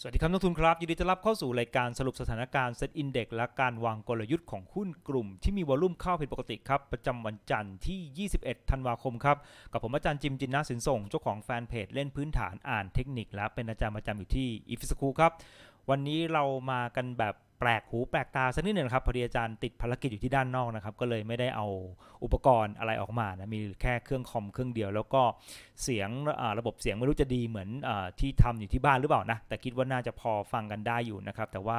สวัสดีครับนักทุนครับ ยินดีต้อนรับเข้าสู่รายการสรุปสถานการณ์เซ็ตอินเด็กและการวางกลยุทธ์ของหุ้นกลุ่มที่มีวอลุ่มเข้าผิดปกติครับ ประจำวันจันทร์ที่ 21 ธันวาคมครับ กับผมอาจารย์จิมจินนาสินส่งเจ้าของแฟนเพจเล่นพื้นฐานอ่านเทคนิค และเป็นอาจารย์ประจำอยู่ที่อีฟิสคูครับ วันนี้เรามากันแบบแปลกหูแปลกตาสักนิดหนึ่งครับพอดีอาจารย์ติดภารกิจอยู่ที่ด้านนอกนะครับก็เลยไม่ได้เอาอุปกรณ์อะไรออกมานะมีแค่เครื่องคอมเครื่องเดียว แล้วก็เสียงระบบเสียงไม่รู้จะดีเหมือนอที่ทำอยู่ที่บ้านหรือเปล่านะแต่คิดว่าน่าจะพอฟังกันได้อยู่นะครับ แต่ว่า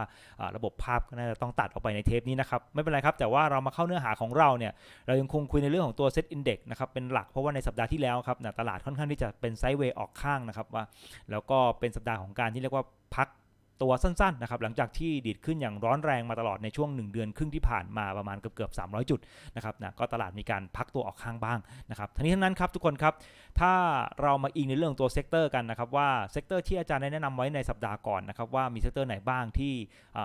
ระบบภาพก็น่าจะต้องตัดออกไปในเทปนี้นะครับ ไม่เป็นไรครับ แต่ว่าเรามาเข้าเนื้อหาของเราเนี่ยเรายังคงคุยในเรื่องของตัวเซตอินเด็กซ์นะครับเป็นหลักเพราะว่าในสัปดาห์ที่แล้วครับตลาดค่อนข้างที่จะเป็นไซด์เวย์ออกข้างนะครับว่า แล้วก็เป็นสัปดาห์ของการที่เรียกว่าพักตัวสั้นๆนะครับหลังจากที่ดีดขึ้นอย่างร้อนแรงมาตลอดในช่วง 1 เดือนครึ่งที่ผ่านมาประมาณเกือบเกือบ 300 จุดนะครับนะก็ตลาดมีการพักตัวออกข้างบ้างนะครับทั้งนี้ทั้งนั้นครับทุกคนครับถ้าเรามาอิงในเรื่องตัวเซกเตอร์กันนะครับว่าเซกเตอร์ที่อาจารย์ได้แนะนำไว้ในสัปดาห์ก่อนนะครับว่ามีเซกเตอร์ไหนบ้างที่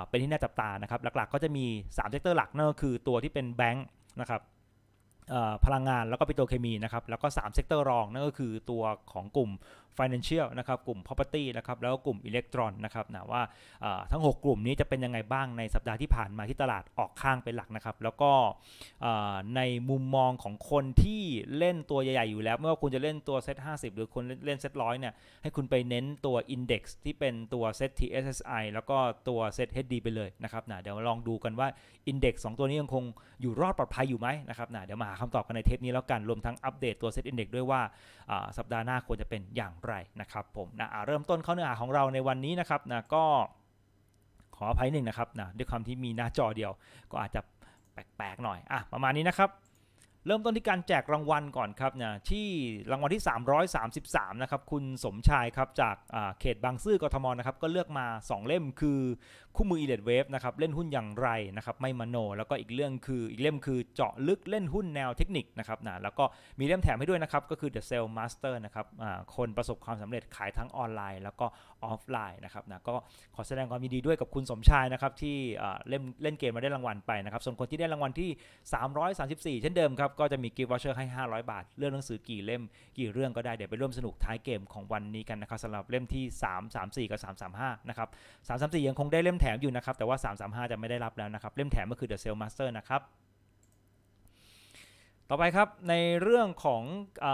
เป็นที่น่าจับตานะครับหลักๆก็จะมี3เซกเตอร์หลักนั่นก็คือตัวที่เป็นแบงค์นะครับพลังงานแล้วก็ปิโตรเคมีนะครับแล้วก็3เซกเตอร์รองนั่นก็คือตัวของกลุ่ม Financial นะครับกลุ่ม Property นะครับแล้วก็กลุ่มอิเล็กตรอนนะครับนะว่าทั้ง 6 กลุ่มนี้จะเป็นยังไงบ้างในสัปดาห์ที่ผ่านมาที่ตลาดออกข้างเป็นหลักนะครับแล้วก็ในมุมมองของคนที่เล่นตัวใหญ่ๆอยู่แล้วไม่ว่าคุณจะเล่นตัวเซ็ตห้หรือคนเล่นเซ็ตร้อยเนี่ยให้คุณไปเน้นตัว Index ที่เป็นตัวเซ็ต TSSI แล้วก็ตัวเซ็ต HD ไปเลยนะครับนะเดี๋ยวลองดูกันว่า Index 2 ตัวนี้ยังคงอยู่รอดปลอดภัยอยู่ไหมนะครับนะเดี๋ยวมาหาคำตอบกันในเทปนี้แล้วกันรวมทั้งอัปเดตตัวเซ็ต Index ด้วยว่าสัปดาห์หน้าควรจะเป็นอย่างไรนะครับผมนะเริ่มต้นข้อเนื้อหาของเราในวันนี้นะครับนะก็ขออภัยหนึ่งนะครับนะ ด้วยความที่มีหน้าจอเดียว ก็อาจจะแปลกๆหน่อย อ่ะ ประมาณนี้นะครับเริ่มต้นที่การแจกรางวัลก่อนครับเนี่ยที่รางวัลที่ 333 นะครับคุณสมชายครับจากเขตบางซื่อกทมนะครับก็เลือกมา 2 เล่มคือ คู่มืออีเลดเวฟนะครับเล่นหุ้นอย่างไรนะครับไม่มโน แล้วก็อีกเรื่องคืออีกเล่มคือเจาะลึกเล่นหุ้นแนวเทคนิคนะครับนะแล้วก็มีเล่มแถมให้ด้วยนะครับก็คือ The Sell Master นะครับคนประสบความสำเร็จขายทั้งออนไลน์แล้วก็ออฟไลน์นะครับนะก็ขอแสดงความยินดีด้วยกับคุณสมชายนะครับที่เล่นเล่นเกมมาได้รางวัลไปนะครับส่วนคนที่ได้รางวัลที่ 334 เช่นเดิมครับก็จะมีกิฟต์วอชเชอร์ให้ 500 บาทเลือกหนังสือ กี่เล่ม กี่เรื่องก็ได้ เดี๋ยวไปร่วมสนุกท้ายเกมของวันนี้กันนะครับ สำหรับเล่มที่ 3 3 4 กับ 3 3 5 นะครับ 3 3 4 ยังคงได้เล่มแถมอยู่นะครับ แต่ว่า 3 3 5 จะไม่ได้รับแล้วนะครับ เล่มแถมก็คือ The Sale Master นะครับ ต่อไปครับ ในเรื่องของเอ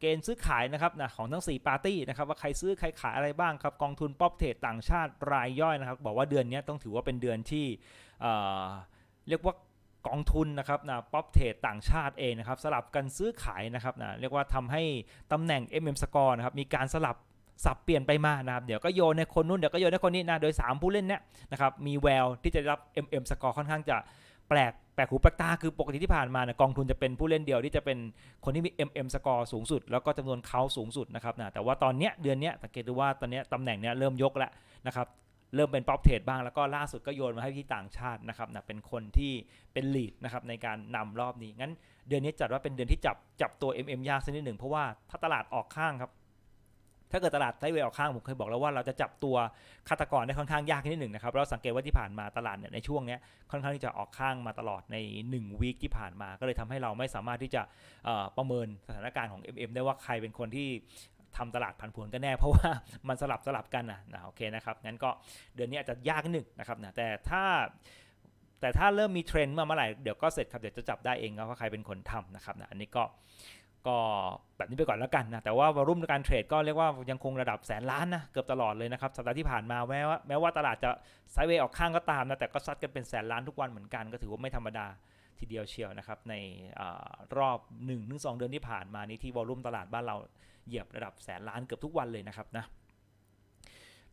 เกณฑ์ซื้อขายนะครับนะของทั้ง 4ปาร์ตี้นะครับว่าใครซื้อใครขายอะไรบ้างครับ กองทุนป๊อปเทรดต่างชาติรายย่อยนะครับ บอกว่าเดือนนี้ต้องถือว่าเป็นเดือนที่เรียกว่ากองทุนนะครับนะป๊อปเทรดต่างชาติเองนะครับสลับกันซื้อขายนะครับนะเรียกว่าทำให้ตำแหน่ง MM Score นะครับมีการสลับสับเปลี่ยนไปมานะครับเดี๋ยวก็โยนในคนนู้นเดี๋ยวก็โยนในคนนี้นะโดย 3 ผู้เล่นเนี่ยนะครับมีแววที่จะรับ MM Score ค่อนข้างจะแปลกแปลกหูแปลกตาคือปกติที่ผ่านมาเนี่ยกองทุนจะเป็นผู้เล่นเดียวที่จะเป็นคนที่มี MM score สูงสุดแล้วก็จำนวนเขาสูงสุดนะครับนะแต่ว่าตอนเนี้ยเดือนเนี้ยสังเกตดูว่าตอนเนี้ยตำแหน่งเนี้ยเริ่มยกแล้วนะครับเริ่มเป็นป๊อปเทรดบ้างแล้วก็ล่าสุดก็โยนมาให้ที่ต่างชาตินะครับนะเป็นคนที่เป็นลีดนะครับในการนำรอบนี้งั้นเดือนนี้จัดว่าเป็นเดือนที่จับจับตัว MM ยากสักนิดหนึ่งเพราะว่าถ้าตลาดออกข้างครับถ้าเกิดตลาดไซเวออกข้างผมเคยบอกแล้วว่าเราจะจับตัวฆาตกรได้ค่อนข้างยากนิดหนึ่งนะครับเราสังเกตว่าที่ผ่านมาตลาดเนี่ยในช่วงนี้ค่อนข้างที่จะออกข้างมาตลอดใน1วีคที่ผ่านมา ก็เลยทำให้เราไม่สามารถที่จะประเมินสถานการณ์ของ MM ได้ว่าใครเป็นคนที่ทำตลาดผันผวนกันแน่ เพราะว่ามันสลับสลับกันนะนะโอเคนะครับ งั้นก็เดือนนี้อาจจะยากนิดนึงนะครับนะแต่ถ้าแต่ถ้าเริ่มมีเทรนด์มาเมื่อไหร่เดี๋ยวก็เสร็จครับเดี๋ยวจะจับได้เองว่าใครเป็นคนทำนะครับนะอันนี้ก็ก็แบบนี้ไปก่อนแล้วกันนะแต่ว่าวอลุ่มการเทรดก็เรียกว่ายังคงระดับแสนล้านนะเกือบตลอดเลยนะครับ สัปดาห์ที่ผ่านมาแม้ว่าแม้ว่าตลาดจะไซเวย์ออกข้างก็ตามนะแต่ก็ซัดกันเป็นแสนล้านทุกวันเหมือนกันก็ถือว่าไม่ธรรมดาทีเดียวเชียวนะครับในอรอบ 1-2 เดือนที่ผ่านมานี้ที่วอลุ่มตลาดบ้านเราเหยียบระดับแสนล้านเกือบทุกวันเลยนะครับนะ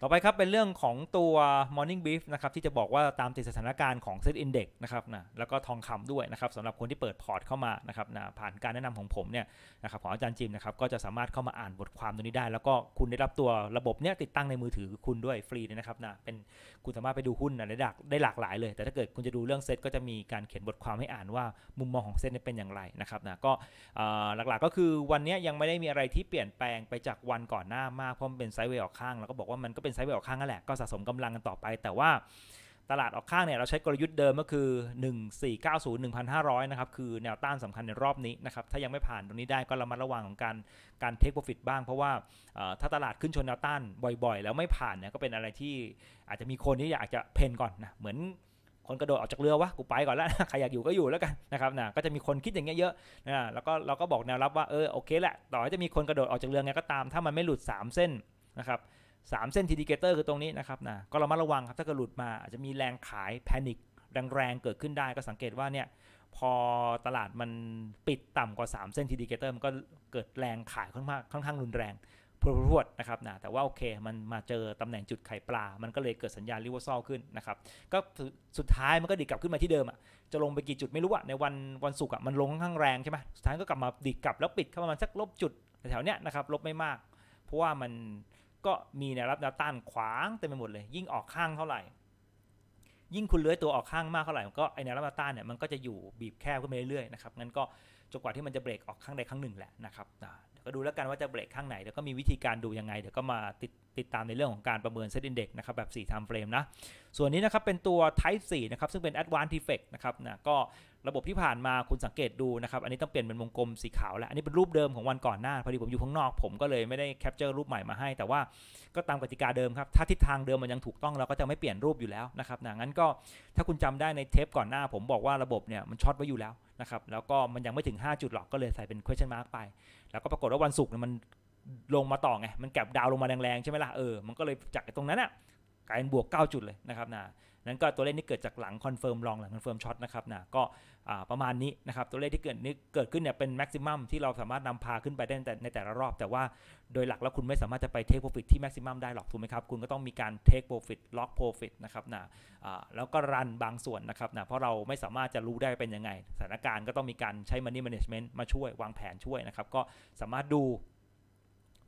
ต่อไปครับ เป็นเรื่องของตัว Morning Beef นะครับที่จะบอกว่าตามติดสถานการณ์ของ Set Index นะครับนะแล้วก็ทองคำด้วยนะครับสำหรับคนที่เปิดพอร์ตเข้ามานะครับนะผ่านการแนะนำของผมเนี่ยนะครับของอาจารย์จิมนะครับก็จะสามารถเข้ามาอ่านบทความตัวนี้ได้ แล้วก็คุณได้รับตัวระบบเนี้ยติดตั้งในมือถือคุณด้วย ฟรีนะครับนะเป็นคุณสามารถไปดูหุ้นได้หลากได้หลากหลายเลย แต่ถ้าเกิดคุณจะดูเรื่องเซตก็จะมีการเขียนบทความให้อ่านว่ามุมมองของเซตเป็นอย่างไรนะครับนะก็หลักๆก็คือวันนี้ยังไม่ได้มีอะไรที่เปลี่ยนแปลงไปจากวันก่อนหน้ามากเพราะมันเป็นไซด์เวย์ออกข้างแล้วก็บอกว่ามันก็เป็นไซด์เวย์ออกข้างนั่นแหละ ก็สะสมกำลังกันต่อไป แต่ว่าตลาดออกข้างเนี่ยเราใช้กลยุทธ์เดิมก็คือ 1490 1,500 นะครับ คือแนวต้านสำคัญในรอบนี้นะครับ ถ้ายังไม่ผ่านตรงนี้ได้ก็ระมัดระวังของการการเทคโปรฟิตบ้าง เพราะว่าถ้าตลาดขึ้นชนแนวต้านบ่อยๆ แล้วไม่ผ่านเนี่ยก็เป็นอะไรที่อาจจะมีคนที่อยากจะเพนก่อนนะ เหมือนคนกระโดดออกจากเรือวะ กูไปก่อนแล้ว ใครอยากอยู่ก็อยู่แล้วกันนะครับนะก็จะมีคนคิดอย่างเงี้ยเยอะนะแล้วก็เราก็บอกแนวรับว่า เออโอเคแหละ ต่อให้จะมีคนกระโดดออกจากเรือไงก็ตามถ้ามันไม่หลุด 3 เส้นนะครับสามเส้นทีดิเกเตอร์คือตรงนี้นะครับนะก็เรามาระวังครับถ้าเกิดหลุดมาอาจจะมีแรงขายแพนิคแรงๆ เกิดขึ้นได้ก็สังเกตว่าเนี่ยพอตลาดมันปิดต่ำกว่า 3 เส้นทีดีเกเตอร์มันก็เกิดแรงขายค่อนข้างค่อนข้างรุนแรงพรวดนะครับนะแต่ว่าโอเคมันมาเจอตำแหน่งจุดไข่ปลา มันก็เลยเกิดสัญญาณริวอซอลขึ้นนะครับก็สุดท้ายมันก็ดีกลับขึ้นมาที่เดิมอ่ะจะลงไปกี่จุดไม่รู้อ่ะในวันวันศุกร์อ่ะมันลงค่อนข้างแรงใช่ไหมสุดท้ายก็กลับมาดีกลับแล้วปิดเข้ามาสักลบจุดแถวเนี้ยนะครับลบไม่มากเพราะว่ามันก็มีแนวรับแนวต้านขวางเต็มไปหมดเลย ยิ่งออกข้างเท่าไหร่ ยิ่งคุณเลื้อยตัวออกข้างมากเท่าไหร่ก็ไอแนวรับแนวต้านเนี่ยมันก็จะอยู่บีบแคบขึ้นไปเรื่อยๆนะครับงั้นก็จนกว่าที่มันจะเบรกออกข้างใดข้างหนึ่งแหละนะครับเดี๋ยวก็ดูแล้วกันว่าจะเบรกข้างไหนเดี๋ยวก็มีวิธีการดูยังไงเดี๋ยวก็มาติดติดตามในเรื่องของการประเมินเซตอินเด็กนะครับแบบ4 time เฟรมนะส่วนนี้นะครับเป็นตัว type 4นะครับซึ่งเป็น advanced defect นะครับนะก็ระบบที่ผ่านมาคุณสังเกตดูนะครับอันนี้ต้องเปลี่ยนเป็นวงกลมสีขาวแล้วอันนี้เป็นรูปเดิมของวันก่อนหน้าพอดีผมอยู่ข้างนอกผมก็เลยไม่ได้แคปเจอร์รูปใหม่มาให้แต่ว่าก็ตามกติกาเดิมครับถ้าทิศทางเดิมมันยังถูกต้องเราก็จะไม่เปลี่ยนรูปอยู่แล้วนะครับนะงั้นก็ถ้าคุณจำได้ในเทปก่อนหน้า ผมบอกว่าระบบเนี่ยมันช็อตไว้อยู่แล้วนะครับแล้วก็มันยังไม่ถึง 5 จุดหรอกก็เลยใส่เป็น question mark ไป แล้วก็ปรากฏว่าวันศุกร์เนี่ยมันลงมาต่อไงมันแกลบดาวลงมาแรงๆใช่ไหมล่ะเออมันก็เลยจากตรงนั้นอะกลายเป็นบวก9จุดเลยนะครับนะนั้นก็ตัวเลขนี้เกิดจากหลังคอนเฟิร์มลองหลังคอนเฟิร์มช็อตนะครับนะก็ประมาณนี้นะครับ ตัวเลขที่เกิดนี้เกิดขึ้นเนี่ยเป็นแม็กซิมัมที่เราสามารถนำพาขึ้นไปได้แต่ในแต่ละรอบ แต่ว่าโดยหลักแล้วคุณไม่สามารถจะไปเทคโปรฟิตที่แม็กซิมัมได้หรอกถูกไหมครับคุณก็ต้องมีการเทคโปรฟิตล็อกโปรฟิตนะครับนะแล้วก็รันบางส่วนนะครับนะเพราะเราไม่สามารถจะรู้ได้เป็นยังไงสถานการณ์ก็ต้องมีการใช้ Money Management มาช่วย วางแผนช่วยนะครับก็สามารถดู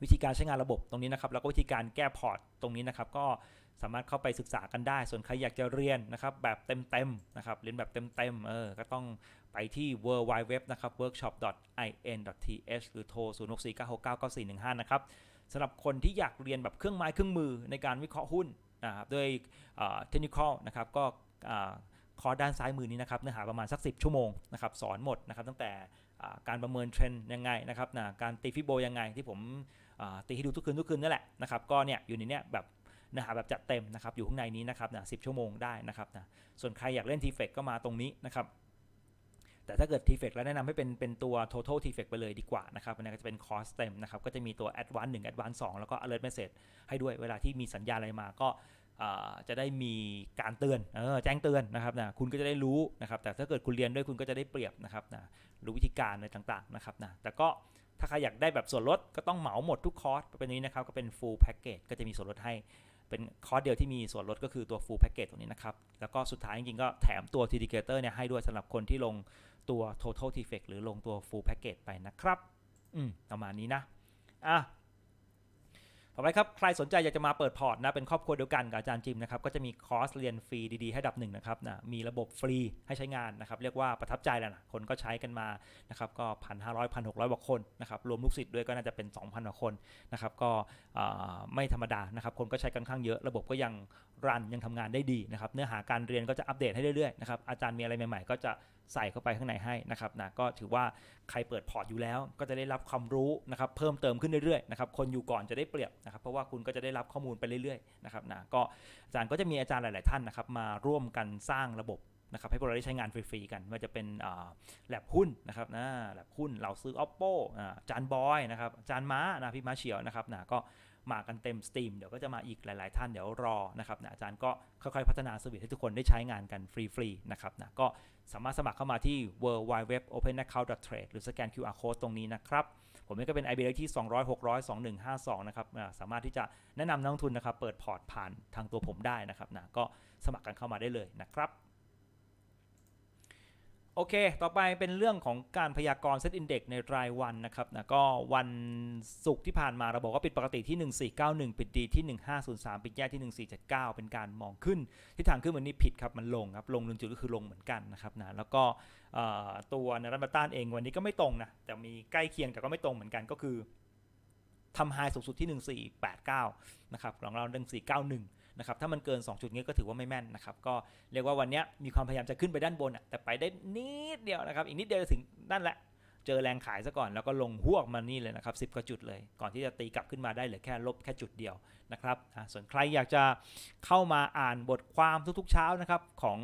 วิธีการใช้งานระบบตรงนี้นะครับแล้วก็วิธีการแก้พอร์ตตรงนี้นะครับก็สามารถเข้าไปศึกษากันได้ ส่วนใครอยากจะเรียนนะครับแบบเต็มๆนะครับเรียนแบบเต็มๆเออ ก็ต้องไปที่ w w w นะครับ workshop.in.th หรือโทร0649699415นะครับสำหรับคนที่อยากเรียนแบบเครื่องไม้เครื่องมือในการวิเคราะห์หุ้นนะครับด้วยเทคนิคอลนะครับก็คอร์ด้านซ้ายมือนี้นะครับเนื้อหาประมาณสัก 10 ชั่วโมงนะครับสอนหมดนะครับตั้งแต่การประเมินเทรนด์ยังไงนะครับนะการตีฟิโบยังไงที่ผมตีให้ดูทุกคืนทุกคืนนั่นแหละนะครับก็เนี่ยอยู่ในเนี้ยแบบเนื้อหาแบบจัดเต็มนะครับอยู่ข้างในนี้นะครับนะสิชั่วโมงได้นะครับนะส่วนใครอยากเล่น t f e c ก็มาตรงนี้นะครับแต่ถ้าเกิด t f e c แล้วแนะนำให้เป็นเป็นตัว total t f e c ไปเลยดีกว่านะครับมันก็จะเป็นคอร์สเต็มนะครับก็จะมีตัว advance 1 advance 2แล้วก็ alert message ให้ด้วยเวลาที่มีสัญญาณอะไรมาก็จะได้มีการเตือนออแจ้งเตือนนะครับนะคุณก็จะได้รู้นะครับแต่ถ้าเกิดคุณเรียนด้วยคุณก็จะได้เปรียบนะครับนะรู้วิธีการอะไรต่างๆนะครับนะแต่ก็ถ้าใครอยากได้แบบส่วนลดก็ต้องเหมาหมดทุกคอร์สเป็นนี้นะครับก็เป็น full package ก็จะมีส่วนลดให้เป็นคอร์สเดียวที่มีส่วนลดก็คือตัว full package ตรงนี้นะครับ แล้วก็สุดท้ายจริงๆก็แถมตัว t ิเกเตอร์เนี่ย ให้ด้วยสำหรับคนที่ลงตัว total t f e c t หรือลงตัว full package ไปนะครับ อืมประมาณนี้นะ อ่ะอ่อไ้ครับ ใครสนใจอยากจะมาเปิดพอร์ตนะ เป็นครอบครัวเดียวกันกับอาจารย์จิมนะครับ ก็จะมีคอร์สเรียนฟรีดีๆให้ดับหนึ่งนะครับนะมีระบบฟรีให้ใช้งานนะครับ เรียกว่าประทับใจแล้วนะคนก็ใช้กันมา นะครับ ก็พันห้าร้อยพันหกร้อยกว่าคนนะครับ รวมลูกศิษย์ด้วยก็น่าจะเป็น 2,000กว่าคนนะครับ ก็ไม่ธรรมดานะครับ คนก็ใช้กันข้างเยอะ ระบบก็ยังรัน ยังทำงานได้ดีนะครับ เนื้อหาการเรียนก็จะอัปเดตให้เรื่อยๆนะครับ อาจารย์มีอะไรใหม่ ๆ ก็จะใส่เข้าไปข้างในให้นะครับนะก็ถือว่าใครเปิดพอร์ตอยู่แล้ว ก็จะได้รับความรู้นะครับเพิ่มเติมขึ้นเรื่อยๆ นะครับ คนอยู่ก่อนจะได้เปรียบนะครับเพราะว่าคุณก็จะได้รับข้อมูลไปเรื่อยๆนะครับนะก็อาจารย์ก็จะมีอาจารย์หลาย ๆท่านนะครับมาร่วมกันสร้างระบบนะครับให้พวกเราได้ใช้งานฟรีๆกันม่าจะเป็นแลบหุ้นนะครับนะแลบหุ้นเราซื้อ oppo อาจานบอยนะครับจานม้านะพี่ม้าเฉียวนะครับนะก็มากันเต็มสตรีมเดี๋ยวก็จะมาอีกหลายๆท่านเดี๋ยวรอนะครับนะอาจารย์ก็ค่อยๆพัฒนาสวิตให้ทุกคนได้ใช้งานกันฟรีๆนะครับนะก็สามารถสมัครเข้ามาที่ w w w o p e n a c c o u n t t r a d e หรือสแกน QR code ตรงนี้นะครับผมก็เป็น IB เลขที่ 200 600 2152 นะครับสามารถที่จะแนะนำนักลงทุนนะครับเปิดพอร์ตผ่านทางตัวผมได้นะครับนะก็สมัครกันเข้ามาได้เลยนะครับโอเค ต่อไปเป็นเรื่องของการพยากรณ์เซตอินเด็กในรายวันนะครับ นะก็วันศุกร์ที่ผ่านมาเราบอกว่าปิดปกติที่ 1491 ปิดดีที่ 1503 ปิดแย่ที่ 1479 เป็นการมองขึ้นทิศทางขึ้นวันนี้ผิดครับ มันลงครับ ลงหนึ่งจุดก็คือลงเหมือนกันนะครับ นะแล้วก็ตัวนารัมต้านเองวันนี้ก็ไม่ตรงนะ แต่มีใกล้เคียงแต่ก็ไม่ตรงเหมือนกันก็คือทำไฮสูงสุดที่ 1489 นะครับของเรา 1491นะครับ ถ้ามันเกิน2จุดนี้ก็ถือว่าไม่แม่นนะครับ ก็เรียกว่าวันนี้มีความพยายามจะขึ้นไปด้านบนแต่ไปได้นิดเดียวนะครับ อีกนิดเดียวถึงนั่นแหละ เจอแรงขายซะก่อนแล้วก็ลงหวกมานี่เลยนะครับสิบกว่าจุดเลย ก่อนที่จะตีกลับขึ้นมาได้เหลือแค่ลบแค่จุดเดียวนะครับส่วนใครอยากจะเข้ามาอ่านบทความทุก ๆเช้านะครับของ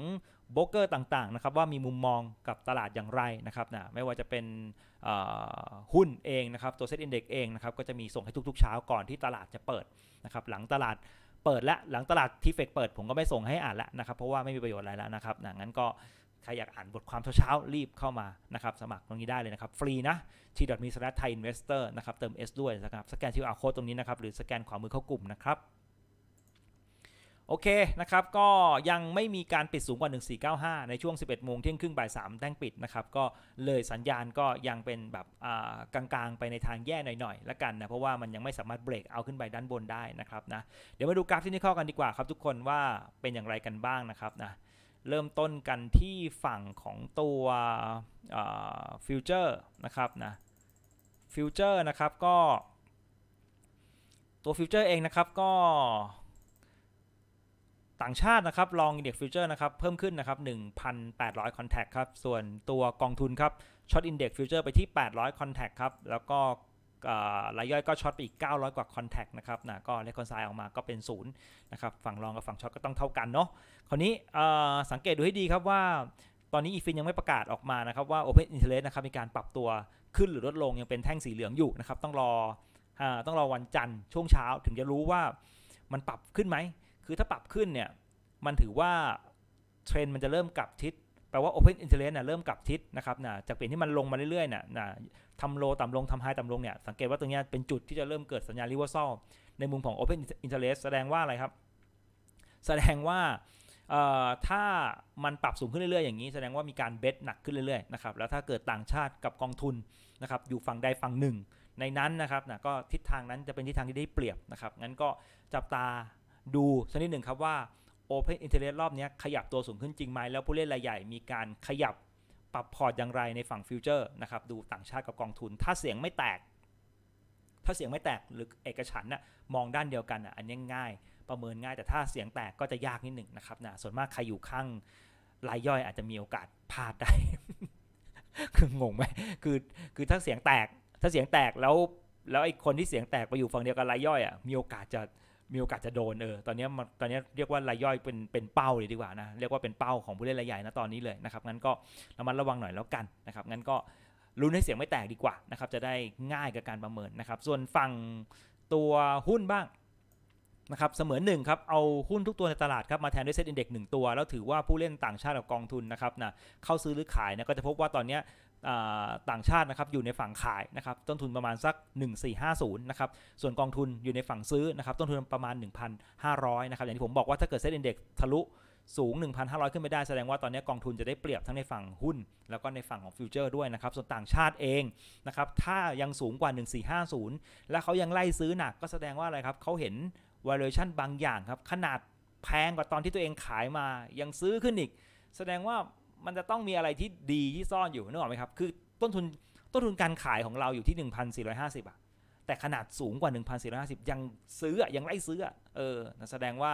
โบรกเกอร์ต่างๆนะครับว่ามีมุมมองกับตลาดอย่างไรนะครับนะไม่ว่าจะเป็นหุ้นเองนะครับ ตัวเซ็ตอินเด็กซ์เองนะครับ ก็จะมีส่งให้ทุกๆเช้า ก่อนที่ตลาดจะเปิดนะครับหลังตลาดเปิดละหลังตลาดทีเฟกเปิดผมก็ไม่ส่งให้อ่านละนะครับ เพราะว่าไม่มีประโยชน์อะไรแล้วนะครับนะงั้นก็ใครอยากอ่านบทความเช้าๆ รีบเข้ามานะครับสมัครตรงนี้ได้เลยนะครับฟรีนะ t m e s l a t h a i investor นะครับเติม S ด้วยนะครับ สแกน QR code ตรงนี้นะครับ หรือสแกนขวามือเข้ากลุ่มนะครับโอเคนะครับก็ยังไม่มีการปิดสูงกว่า 1495 ในช่วง 11โมงเที่ยงครึ่งบ่าย3แต่งปิดนะครับก็เลยสัญญาณก็ยังเป็นแบบกลางๆ ไปในทางแย่หน่อยๆละกันนะเพราะว่ามันยังไม่สามารถเบรกเอาขึ้นไปด้านบนได้นะครับนะ เดี๋ยวมาดูกราฟที่นี่ข้อกันดีกว่าครับทุกคนว่าเป็นอย่างไรกันบ้างนะครับนะ เริ่มต้นกันที่ฝั่งของตัวฟิวเจอร์นะครับนะฟิวเจอร์นะครับก็ตัวฟิวเจอร์เองนะครับก็ต่างชาตินะครับลองอินเด็กซ์ฟิวเจอร์นะครับ เพิ่มขึ้นนะครับ 1,800คอนแทคครับส่วนตัวกองทุนครับช็อตอินเด็กซ์ฟิวเจอร์ไปที่ 800คอนแทคครับแล้วก็รายย่อยก็ช็อตไปอีก 900 กว่าคอนแทคนะครับนะก็เลคอนไซด์ออกมาก็เป็นศูนย์นะครับ ฝั่งรองกับฝั่งช็อตก็ต้องเท่ากันเนาะคราวนี้สังเกตดูให้ดีครับว่า ตอนนี้อีฟินยังไม่ประกาศออกมานะครับ ว่า Open Interest นะครับมีการปรับตัวขึ้นหรือลดลงยังเป็นแท่งสีเหลืองอยู่นะครับต้องรอต้องรอวันจันทร์ช่วงเช้า ถึงจะรู้ว่ามันปรับขึ้นไหมคือถ้าปรับขึ้นเนี่ย มันถือว่าเทรนมันจะเริ่มกลับทิศแปลว่า Open Interest นะเริ่มกลับทิศนะครับนะจากเปลี่ยนที่มันลงมาเรื่อย ๆนะนะทำโลต่ำลงทำไฮต่ำลงเนี่ย สังเกตว่าตรงนี้เป็นจุดที่จะเริ่มเกิดสัญญาณรีเวอร์ซอลในมุมของ Open Interest แสดงว่าอะไรครับ แสดงว่าถ้ามันปรับสูงขึ้นเรื่อยๆอย่างนี้ แสดงว่ามีการเบสหนักขึ้นเรื่อยๆนะครับ แล้วถ้าเกิดต่างชาติกับกองทุนนะครับอยู่ฝั่งใดฝั่งหนึ่ง ในนั้นนะครับนะก็ทิศทางนั้นจะเป็นทิศทางที่ได้เปรียบนะครับงั้นก็จับตาดูสักนิดหนึ่งครับว่า Open Interest รอบนี้ขยับตัวสูงขึ้นจริงไหม แล้วผู้เล่นรายใหญ่มีการขยับปรับพอร์ตอย่างไรในฝั่งฟิวเจอร์นะครับดูต่างชาติกับกองทุน ถ้าเสียงไม่แตก ถ้าเสียงไม่แตกหรือเอกฉันนะ่ะมองด้านเดียวกันอ่ะอันนี้ง่าย ประเมินง่ายแต่ถ้าเสียงแตกก็จะยากนิดหนึ่งนะครับนะส่วนมากใครอยู่ข้างรายย่อยอาจจะมีโอกาสพลาดได้คืองงไหมคือคือถ้าเสียงแตกถ้าเสียงแตกแล้วแล้วไอ้คนที่เสียงแตกไปอยู่ฝั่งเดียวกับรายย่อยอ่ะมีโอกาสจะมีโอกาสจะโดนเออ ตอนนี้ตอนนี้เรียกว่ารายย่อยเป็นเป็นเป้าเลยดีกว่านะ เรียกว่าเป็นเป้าของผู้เล่นรายใหญ่นะตอนนี้เลยนะครับ งั้นก็ระมัดระวังหน่อยแล้วกันนะครับ งั้นก็ลุ้นให้เสียงไม่แตกดีกว่านะครับ จะได้ง่ายกับการประเมินนะครับ ส่วนฝั่งตัวหุ้นบ้างนะครับ เสมือนหนึ่งครับ เอาหุ้นทุกตัวในตลาดครับ มาแทนด้วยเซ็ตอินเด็กซ์หนึ่งตัว แล้วถือว่าผู้เล่นต่างชาติกับกองทุนนะครับนะเข้าซื้อหรือขายนะก็จะพบว่าตอนนี้ต่างชาตินะครับอยู่ในฝั่งขายนะครับต้นทุนประมาณสัก 1450นะครับส่วนกองทุนอยู่ในฝั่งซื้อนะครับต้นทุนประมาณ 1,500นะครับอย่างที่ผมบอกว่าถ้าเกิดเซ็ตอินเด็กซ์ทะลุสูง 1,500 ขึ้นไปได้แสดงว่าตอนนี้กองทุนจะได้เปรียบทั้งในฝั่งหุ้น แล้วก็ในฝั่งของฟิวเจอร์ด้วยนะครับส่วนต่างชาติเองนะครับถ้ายังสูงกว่า 1450 และเขายังไล่ซื้อหนักก็แสดงว่าอะไรครับเขาเห็น valuation บางอย่างครับขนาดแพงกว่าตอนที่ตัวเองขายมายังซื้อขึ้นอีก แสดงว่ามันจะต้องมีอะไรที่ดีที่ซ่อนอยู่นึกออกไหมครับ คือต้นทุนต้นทุนการขายของเราอยู่ที่ 1,450อ่ะแต่ขนาดสูงกว่า 1,450 ยังซื้อยังไล่ซื้อเออแสดงว่า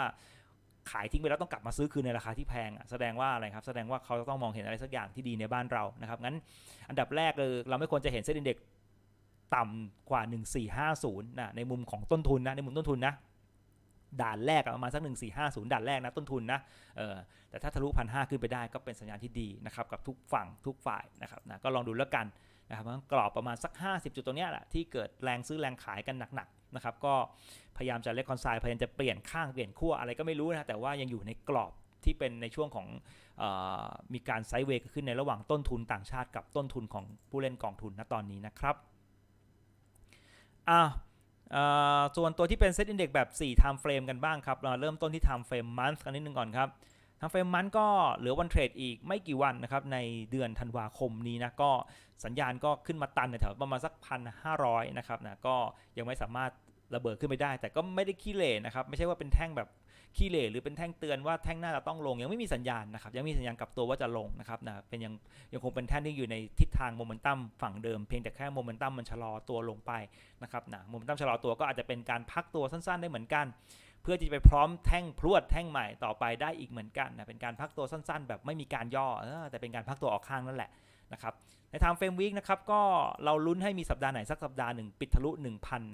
ขายทิ้งไปแล้วต้องกลับมาซื้อคืนในราคาที่แพงแสดงว่าอะไรครับแสดงว่าเขาจะต้องมองเห็นอะไรสักอย่างที่ดีในบ้านเรา นะครับ งั้น อันดับแรกเลยเราไม่ควรจะเห็นเซ็นดินเด็กต่ำกว่า 1450 นะ ในมุมของต้นทุนนะในมุมต้นทุนนะด่านแรกประมาณสักหนึ่งสี่ห้าศูนย์ด่านแรกนะต้นทุนนะแต่ถ้าทะลุพันห้าขึ้นไปได้ก็เป็นสัญญาณที่ดีนะครับ กับทุกฝั่งทุกฝ่ายนะครับนะก็ลองดูแล้วกันนะครับกรอบประมาณสัก 50 จุดตรงนี้แหละที่เกิดแรงซื้อแรงขายกันหนักๆนะครับก็พยายามจะเล็กคอนไซด์พยายามจะเปลี่ยนข้างเปลี่ยนขั้วอะไรก็ไม่รู้นะแต่ว่ายังอยู่ในกรอบที่เป็นในช่วงของอมีการไซด์เวกขึ้นในระหว่างต้นทุนต่างชาติกับต้นทุนของผู้เล่นกองทุนณตอนนี้นะครับอ่าส่วนตัว ที่ เป็นเซตอินเด็กแบบ 4 Time Frame กันบ้าง ครับ เราเริ่มต้น ที่ Time Frame Month กันนิดนึง ก่อน ครับ Time Frame Month ก็เหลือวัน เทรด อีกไม่กี่วัน นะครับ ในเดือนธันวาคมนี้นะก็สัญญาณก็ขึ้นมาตัน แถว ประมาณ สักพันห้าร้อยนะครับนะก็ยังไม่สามารถระเบิดขึ้นไปได้ แต่ก็ไม่ได้ขี้เหร่นะครับไม่ใช่ว่าเป็นแท่งแบบขี้เหร่หรือเป็นแท่งเตือนว่าแท่งหน้าจะต้องลงยังไม่มีสัญญาณนะครับยังมีสัญญาณกลับตัวว่าจะลงนะครับนะเป็นยังยังคงเป็นแท่งที่อยู่ในทิศทางโมเมนตัมฝั่งเดิมเพียงแต่แค่โมเมนตัมมันชะลอตัวลงไปนะครับนะโมเมนตัมชะลอตัวก็อาจจะเป็นการพักตัวสั้นๆ ได้เหมือนกัน เพื่อที่จะไปพร้อมแท่งพรวดแท่งใหม่ต่อไปได้อีกเหมือนกันนะเป็นการพักตัวสั้นๆ แบบไม่มีการย่อแต่เป็นการพักตัวออกข้างนั่นแหละนะครับ ในทางเฟรมวิกนะครับก็เราลุ้นให้มีสัปดาห์ไหน สักสัปดาห์หนึ่งปิดทะลุ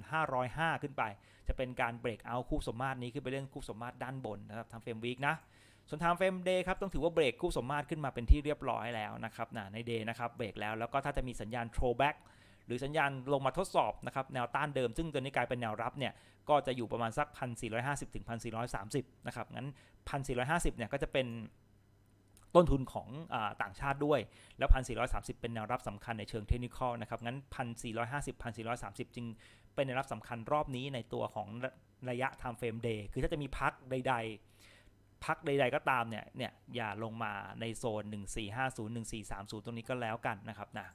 1,505 ขึ้นไป จะเป็นการเบรกเอาคู่สมมาตรนี้ ขึ้นไปเล่นคู่สมมาตรด้านบน นะครับทางเฟรมวิกนะส่วนทางเฟรมเดย์ครับ ต้องถือว่าเบรกคู่สมมาตรขึ้นมาเป็นที่เรียบร้อยแล้วนะครับนะในเดย์นะครับเบรกแล้ว แล้วก็ถ้าจะมีสัญญาณโทรแบ็กหรือสัญญาณลงมาทดสอบนะครับแนวต้านเดิม ซึ่งตัวนี้กลายเป็นแนวรับเนี่ยก็จะอยู่ประมาณสัก1,450ถึง1,430นะครับงั้น1,450เนี่ยก็จะเป็นต้นทุนของอต่างชาติด้วยแล้ว 1,430 เป็นแนวรับสำคัญในเชิงเทคนิคนะครับ งั้น 1,450 1,430 จึงเป็นแนวรับสำคัญรอบนี้ในตัวของระยะ time frame day คือถ้าจะมีพักใดๆ พักใดๆก็ตามเนี่ยเนี่ยอย่าลงมาในโซน 1450 1430 ตรงนี้ก็แล้วกันนะครับนะ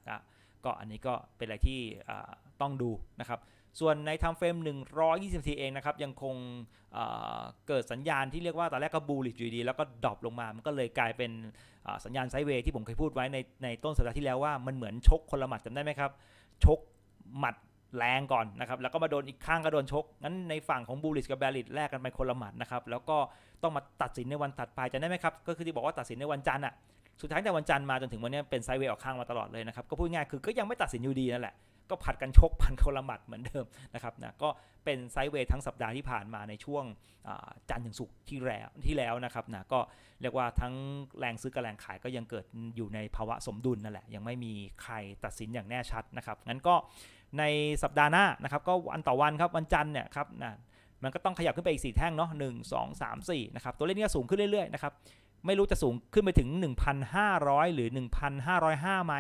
ก็อันนี้ก็เป็นอะไรที่ต้องดูนะครับส่วนในทำเฟรม124เองนะครับ ยังคงเเกิดสัญญาณที่เรียกว่าตอนแรกก็บูลิชอยู่ดีแล้วก็ดรอปลงมามันก็เลยกลายเป็นสัญญาณไซเวย์ที่ผมเคยพูดไว้ในในต้นสัปดาห์ที่แล้วว่ามันเหมือนชกคนละหมัดจำได้ไหมครับ ชกหมัดแรงก่อนนะครับ แล้วก็มาโดนอีกข้างก็โดนชก งั้นในฝั่งของบูลิชกับแบลิชแลกกันไปคนละหมัดนะครับ แล้วก็ต้องมาตัดสินในวันถัดไปจำได้ไหมครับก็คือที่บอกว่าตัดสินในวันจันทร์อ่ะสุดท้ายแต่วันจันทร์มาจนถึงวันนี้เป็นไซเวย์ออกข้างมาตลอดเลยนะครับก็พูดง่ายคือก็ยังไม่ตัดสินอยู่ดีนั่นแหละก็ผัดกันชกพันขาละหมัดเหมือนเดิมนะครับนะก็เป็นไซด์เวย์ทั้งสัปดาห์ที่ผ่านมาในช่วงจันทร์ถึงศุกร์ที่แล้วที่แล้วนะครับนะ ก็เรียกว่าทั้งแรงซื้อกับแรงขายก็ยังเกิดอยู่ในภาวะสมดุลนั่นแหละ ยังไม่มีใครตัดสินอย่างแน่ชัดนะครับงั้นก็ในสัปดาห์หน้านะครับ ก็วันต่อวันครับวันจันทร์เนี่ยครับนะมันก็ต้องขยับขึ้นไปอีก4แท่งเนาะหนึ่งสองสามสี่นะครับตัวเลขนี้สูงขึ้นเรื่อยๆนะครับไม่รู้จะสูงขึ้นไปถึง 1,500 หรือ 1,505ไหม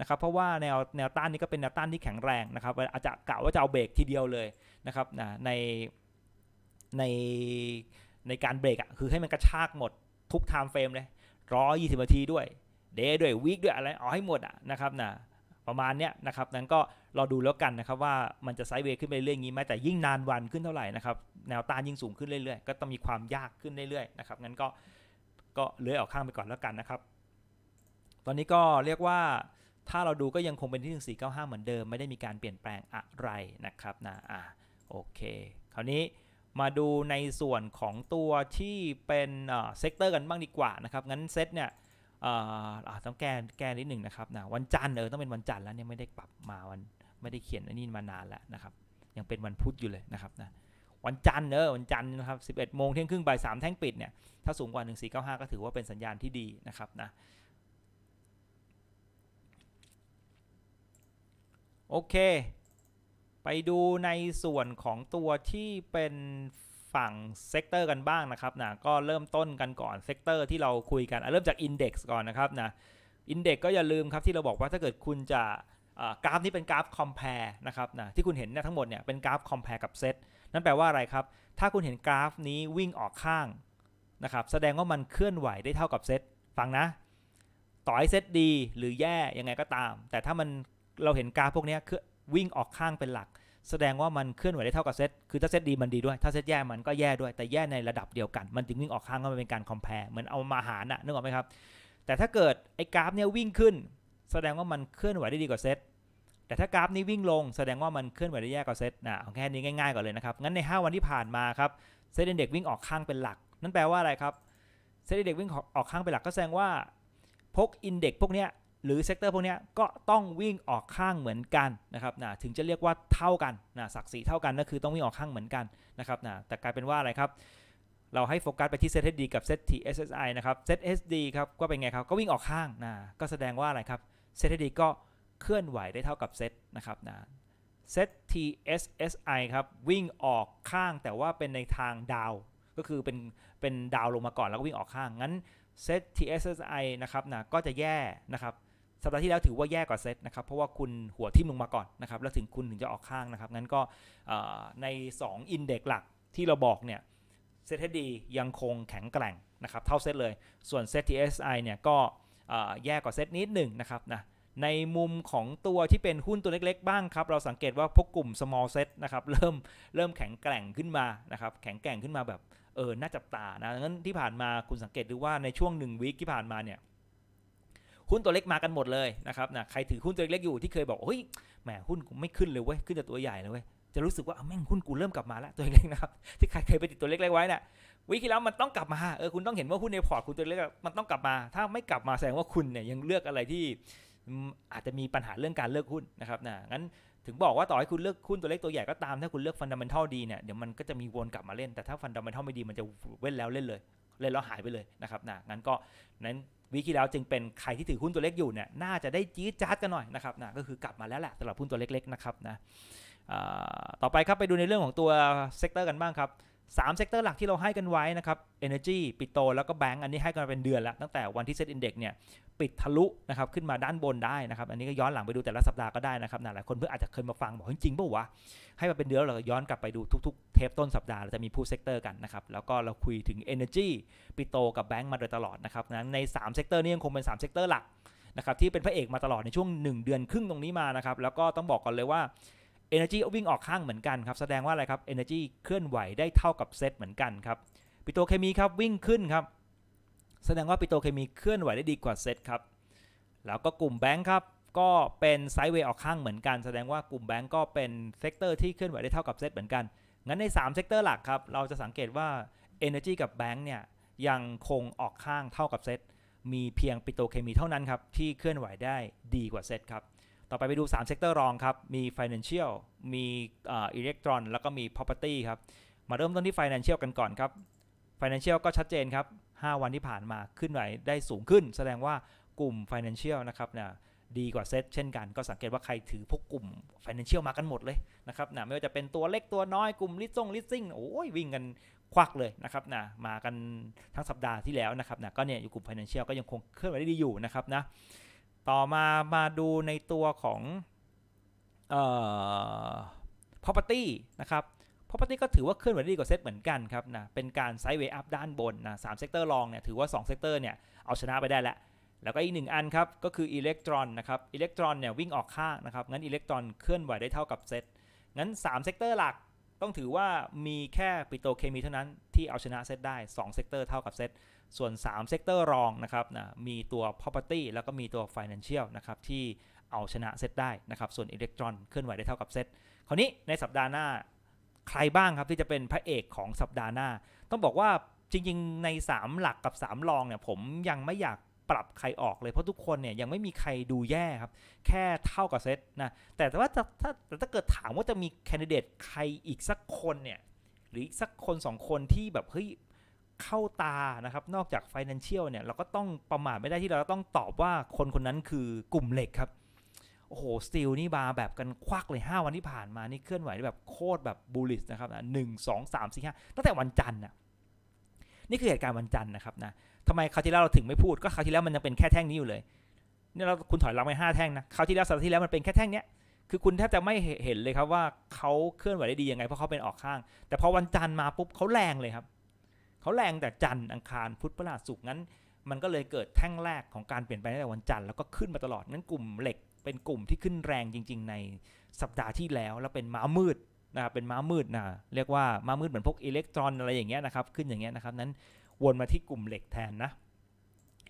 นะครับเพราะว่าแนวแนวต้านนี้ก็เป็นแนวต้านที่แข็งแรงนะครับ อาจจะกะว่าจะเอาเบรกทีเดียวเลยนะครับนะในในในการเบรกอะ่ะคือให้มันกระชากหมดทุกไทม์เฟรมเลยร้อยี่สิบนาทีด้วย เดย์ด้วยวีคด้วยอะไรเอาให้หมดอ่ะนะครับนะประมาณเนี้ยนะครับนั้นก็รอดูแล้วกันนะครับว่ามันจะไซด์เวย์ขึ้นไปเรื่อยงี้ไหมแต่ยิ่งนานวันขึ้นเท่าไหร่นะครับแนวต้านยิ่งสูงขึ้นเรื่อยๆ ก็ต้องมีความยากขึ้นเรื่อยๆนะครับงั้นก็ก็เลื้อยออกข้าง ไปก่อนแล้วกันนะครับ ตอนนี้ก็เรียกว่าถ้าเราดูก็ยังคงเป็นที่1495 เหมือนเดิม ไม่ ได้มีการเปลี่ยนแปลงอะไรนะครับนะอ่าโอเค คราวนี้มาดูในส่วนของตัวที่เป็นเซกเตอร์กันบ้างดีกว่า นะครับ งั้นเซตเนี่ยต้องแก้แก้นิดหนึ่งนะครับนะวันจันทร์เออต้องเป็นวันจันทร์แล้วเนี่ยไม่ได้ปรับมาวันไม่ได้เขียนอันนี้มานานแล้วนะครับ ยังเป็นวันพุธอยู่เลยนะครับนะวันจันทร์เนอะวันจันทร์นะครับ11โมงเที่ยงครึ่งบ่ายสามแท่งปิด เนี่ย ถ้าสูง กว่า 1495 ก็ถือว่าเป็นสัญญาณที่ดีนะครับนะ โอเค ไปดูในส่วนของตัวที่เป็นฝั่งเซกเตอร์กันบ้างนะครับนะก็เริ่มต้นกันก่อน เซกเตอร์ที่เราคุยกัน เริ่มจากอินเด็กซ์ก่อนนะครับนะอินเด็กก็อย่าลืมครับที่เราบอกว่าถ้าเกิดคุณจะกราฟนี้เป็นกราฟคอมเพ r ์นะครับนะที่คุณเห็นเนี่ยทั้งหมดเนี่ยเป็นกราฟคอมเพ r ์กับเซตนั่นแปลว่าอะไรครับถ้าคุณเห็นกราฟนี้วิ่งออกข้างนะครับแสดงว่ามันเคลื่อนไหวได้เท่ากับเซตฟังนะ ต่อให้เซตดีหรือแย่ยังไงก็ตาม แต่ถ้ามันเราเห็นกราฟพวกนี้วิ่งออกข้างเป็นหลัก แสดงว่ามันเคลื่อนไหวได้เท่ากับเซตคือถ้าเซตดีมันดีด้วย ถ้าเซตแย่มันก็แย่ด้วย แต่แย่ในระดับเดียวกัน มันจึงวิ่งออกข้างก็เป็นการคอมเพล e เหมือนเอามาหารนะนึกออกไหมครับแต่ถ้าเกิดไอ้กราฟเนี่ยวิ่งขึ้นแสดงว่ามันเคลื่อนไหวได้ดีกว่าเซตแต่ถ้ากราฟนี้วิ่งลงแสดงว่ามันเคลื่อนไหวได้แย่กว่าเซตนะแค่นี้ง่ายๆก่อนเลยนะครับ งั้นใน 5 วันที่ผ่านมาครับ เซตเด็กวิ่งออกข้างเป็นหลัก นั่นแปลว่าอะไรครับ เซตเด็กวิ่งออกข้างเป็นหลักก็แสดงว่าพกอินเด็กพวกเนี้ยหรือเซกเตอร์พวกนี้ก็ต้องวิ่งออกข้างเหมือนกันนะครับนะถึงจะเรียกว่าเท่ากันนะศักดิ์ศรีเท่ากันก็คือต้องวิ่งออกข้างเหมือนกันนะครับนะแต่กลายเป็นว่าอะไรครับ เราให้โฟกัสไปที่เซตดีกับเซตอสไอนะครับเซตดีครับก็เป็นไงครับก็วิ่งออกข้างนะก็แสดงว่าอะไรครับเซตทดีก็เคลื่อนไหวได้เท่ากับเซตนะครับนะเซต TSSI ครับวิ่งออกข้างแต่ว่าเป็นในทางดาวก็คือเป็น เป็น ดาวลงมาก่อนแล้วก็วิ่งออกข้างงั้นเซต TSSI นะครับนะก็จะแย่นะครับสัปดาห์ที่ แล้วถือว่าแย่ กว่าเซตนะครับเพราะว่าคุณหัวทิ่มลงมาก่อนนะครับแล้วถึงคุณถึงจะออกข้างนะครับงั้นก็ใน2อินเด็กหลักที่เราบอกเนี่ยเซตดียังคงแข็งแกร่งนะครับเท่าเซตเลย ส่วนเซต TSI เนี่ยก็แย่กว่าเซตนิดหนึ่งนะครับนะ ในมุมของตัวที่เป็นหุ้นตัวเล็กๆบ้าง ครับ เราสังเกตว่าพวกกลุ่ม small set นะครับ เริ่มเริ่มแข็ง แกร่งขึ้นมานะครับแข็งแกร่งขึ้นมาแบบเออน่า จับ ตา นะ งั้นที่ผ่านมาคุณสังเกตดูว่าในช่วงหนึ่งวิคที่ผ่านมา เนี่ย หุ้นตัวเล็ก มากันหมดเลย นะ ครับนะใครถือหุ้นตัวเล็กอยู่ที่เคยบอกเฮ้ยแหมหุ้นกูไม่ขึ้นเลยเว้ยขึ้นแต่ตัวใหญ่เลยเว้ยจะรู้สึกว่าแม่งหุ้นกูเริ่มกลับมาแล้วตัวเล็กนะครับที่ใครเคยไปติดตัวเล็กๆไว้นะ่ะวิกทีแล้วมันต้องกลับมา เออคุณต้องเห็นว่าหุ้นในพอร์ตคุณตัวเล็กมันต้องกลับมา ถ้าไม่กลับมาแสดงว่าคุณเนี่ยยังเลือกอะไรที่อาจจะมีปัญหาเรื่องการเลือกหุ้นนะครับนะงั้นถึงบอกว่าต่อให้คุณเลือกหุ้นตัวเล็กตัวใหญ่ก็ตาม ถ้าคุณเลือกฟันดัมเบลทัลดีเนี่ยเดี๋ยวมันก็จะมีวนกลับมาเล่น แต่ถ้าฟันดัมเบลทัลไม่ดีมันจะเว้นแล้วเล่นเลย เล่นแล้วหายไปเลยนะครับนะงั้นก็นั้นวิกทีแล้วจึงเป็นใครที่ถือหุ้นตัวเล็กอยู่เนี่ยน่าจะได้จี๊ดจ๊าดกันหน่อยนะครับนะก็คือกลับมาแล้วแหละสำหรับหุ้นตัวเล็กๆนะครับนะต่อไปครับไปดูในเรื่องของตัวเซกเตอร์กันบ้างครับ3 เซกเตอร์หลักที่เราให้กันไว้นะครับ Energy ปิโต แล้วก็แบงก์อันนี้ให้กันเป็นเดือนแล้ว ตั้งแต่วันที่เซ็ตอินเด็กซ์เนี่ยปิดทะลุนะครับขึ้นมาด้านบนได้นะครับอันนี้ก็ย้อนหลังไปดูแต่ละสัปดาห์ก็ได้นะครับหลายคนเพื่ออาจจะเคยมาฟัง บอกจริงป่าวะให้มาเป็นเดือนเราย้อนกลับไปดูทุกๆเทปต้นสัปดาห์เราจะมีพูดเซกเตอร์กันนะครับแล้วก็เราคุยถึง Energy ปิโต กับแบงก์มาโดยตลอดนะครับนั้นใน3เซกเตอร์นี้ยังคงเป็น3เซกเตอร์หลักนะครับที่เป็นพระเอกมาตลอดในช่วง 1 เดือนครึ่งตรงนี้มานะครับแล้วก็ต้องบอกก่อนเลยว่า Energy วิ่งออก ข้างเหมือน กันครับ แสดงว่าอะไรครับ Energy เคลื่อนไหวได้เท่ากับเซตเหมือนกัน ครับปิโตเคมีครับวิ่งขึ้นครับ แสดงว่าปิโตเคมีเคลื่อนไหวได้ดีกว่าเซตครับแล้วก็กลุ่มแบงค์ครับก็เป็นไซด์เวย์ออกข้างเหมือนกัน แสดงว่ากลุ่มแบงค์ก็เป็นเซกเตอร์ที่เคลื่อนไหวได้เท่ากับเซตเหมือนกันงั้นใน3เซกเตอร์หลักครับเราจะสังเกตว่า Energy กับแบงค์เนี่ยยังคงออกข้างเท่ากับเซตมีเพียงปิโตเคมีเท่านั้นครับที่เคลื่อนไหวได้ดีกว่าเซตครับต่อไปไปดู3เซกเตอร์รอง ครับ มี Financial มีอิเล็กทรอนแล้วก็มี Property ครับ มาเริ่มต้นที่ Financial กันก่อน ครับ Financial ก็ชัดเจนครับ 5 วันที่ผ่านมาขึ้นไหวได้สูงขึ้น แสดงว่ากลุ่ม Financial นะครับเนี่ยดีกว่าเซตเช่นกัน ก็สังเกตว่าใครถือพวกกลุ่ม Financial มากันหมดเลยนะครับนะไม่ว่าจะเป็นตัวเล็กตัวน้อยกลุ่มลิซงลิซซิ่งโอ้ยวิ่งกันควักเลยนะครับนะมากันทั้งสัปดาห์ที่แล้วนะครับนะก็เนี่ยอยู่กลุ่ม Financial ก็ยังคงเคลื่อนไหวได้ดีอยู่นะครับนะต่อมา มาดูในตัวของเอ่อ property นะครับ property ก็ถือว่าเคลื่อนไหวดีกว่าเซตเหมือนกันครับนะ เป็นการไซด์เวย์อัพด้านบนนะสามเซกเตอร์ลองเนี่ย ถือว่า2เซกเตอร์เนี่ยเอาชนะไปได้แล้วแล้วก็อีกหนึ่งอันครับ ก็คืออิเล็กตรอนนะครับ อิเล็กตรอนเนี่ยวิ่งออกข้างนะครับ งั้นอิเล็กตรอนเคลื่อนไหวได้เท่ากับเซตงั้น3เซกเตอร์หลักต้องถือว่ามีแค่ปิโตเคมีเท่านั้นที่เอาชนะเซตได้2เซกเตอร์เท่ากับเซตส่วน3เซกเตอร์รองนะครับนะมีตัว property แล้วก็มีตัว financial นะครับ ที่เอาชนะเซตได้นะครับ ส่วนอิเล็กตรอนเคลื่อนไหวได้เท่ากับเซตคราวนี้ในสัปดาห์หน้าใครบ้างครับ ที่จะเป็นพระเอกของสัปดาห์หน้า ต้องบอกว่าจริงๆใน 3 หลักกับ3รองเนี่ย ผมยังไม่อยากปรับใครออกเลยเพราะทุกคนเนี่ย ยังไม่มีใครดูแย่ครับแค่เท่ากับเซตนะแต่ว่าถ้าถ้าถ้าเกิดถามว่าจะมีแคนดิเดตใครอีกสักคนเนี่ยหรืออีกสักคน2คนที่แบบเฮ้ยเข้าตานะครับนอกจากนแลนเชียลเนี่ยเราก็ต้องประมาทไม่ได้ที่เราต้องตอบว่าคนคนนั้นคือกลุ่มเหล็กครับ โอ้โห สตีลนี่บาแบบกันควักเลย 5 วันที่ผ่านมานี่เคลื่อนไหวแบบโคตรแบบบูลลิสนะครับนะหนึ่งสองสามสี่ห้าตั้งแต่วันจันทร์นะนี่คือเหตุการณ์วันจันทร์นะครับนะทำไมคราวที่แล้วเราถึงไม่พูดก็คราวที่แล้วมันยังเป็นแค่แท่งนี้อยู่เลยนี่เราคุณถอยหลังไปห้าแท่งนะคราวที่แล้วสัปดาห์ที่แล้วมันเป็นแค่แท่งเนี้ยคือคุณแทบจะไม่เห็นเลยครับว่าเขาเคลื่อนไหวได้ดียังไงเพราะเขาเป็นออกข้าง แต่พอวันจันทร์มาปุ๊บเขาแรงเลยครับเขาแรงแต่จันทร์อังคาร พุธพฤหัสศุกร์งั้น มันก็เลยเกิดแท่งแรกของการเปลี่ยนแปลงตั้งแต่วันจันทร์แล้วก็ขึ้นมาตลอดนั้นกลุ่มเหล็กเป็นกลุ่มที่ขึ้นแรงจริง ๆ ในสัปดาห์ที่แล้ว แล้วเป็นม้ามืดนะเป็นม้ามืดนะ เรียกว่าม้ามืดเหมือนพวกอิเล็กตรอนอะไรอย่างเงี้ยนะครับ ขึ้นอย่างเงี้ยนะครับนั้นวนมาที่กลุ่มเหล็กแทนนะ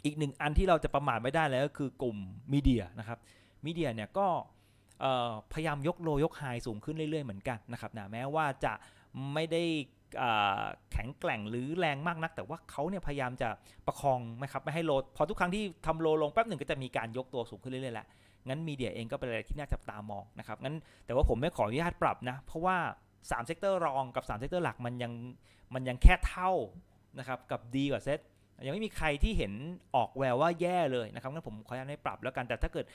อีกหนึ่งอันที่เราจะประมาทไม่ได้เลยก็คือกลุ่มมีเดียนะครับ มีเดียเนี่ยก็พยายามยกโลยกไฮสูงขึ้นเรื่อย ๆเหมือนกันนะครับนะแม้ว่าจะไม่ได้แข็งแกร่งหรือแรงมากนักแต่ว่าเขาเนี่ยพยายามจะประคองนะครับไม่ให้โลพอทุกครั้งที่ทำโลลงแป๊บหนึ่งก็จะมีการยกตัวสูงขึ้นเรื่อยๆแหละงั้นมีเดียเองก็เป็นอะไรที่น่าจับตามองนะครับ งั้นแต่ว่าผมไม่ขออนุญาตปรับนะเพราะว่า3เซกเตอร์รองกับ3เซกเตอร์หลักมันยัง มันยังแค่เท่านะครับกับดีกว่าเซตยังไม่มีใครที่เห็นออกแววว่าแย่เลยนะครับงั้นผมขออนุญาตไม่ปรับแล้วกันแต่ถ้าเกิด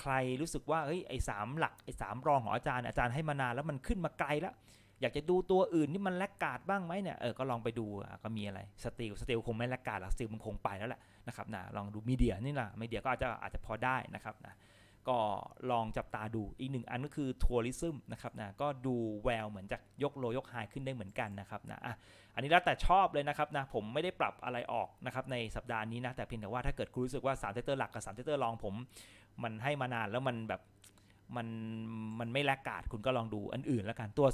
ใครรู้สึกว่าเฮ้ยไอ้สหลักไอ้สรองของอาจารย์อาจารย์ให้มานานแล้วมันขึ้นมาไกลแล้วอยากจะดูตัวอื่นที่มันแลกกาดบ้างไหมเนี่ยเออก็ลองไปดูก็มีอะไรสติลสติลคงไม่แลกกาดหรอกสติลมันคงไปแล้วแหละนะครับนะลองดูมีเดียนี่แหละมีเดียก็อาจจะอาจจะพอได้นะครับนะก็ลองจับตาดูอีกหนึ่งอันก็คือทัวริซึมนะครับนะก็ดูแววเหมือนจะยกโลยกไฮขึ้นได้เหมือนกันนะครับนะอ่ะอันนี้แล้วแต่ชอบเลยนะครับนะ ผมไม่ได้ปรับอะไรออกนะครับในสัปดาห์นี้นะ แต่เพียงแต่ว่าถ้าเกิดคุณรู้สึกว่า3เซเตอร์หลักกับ3เซเตอร์รองผมมันให้มานานแล้วมันแบบมันมันไม่แลกกาดคุณก็ลองดูอันอื่น แล้วกันตัว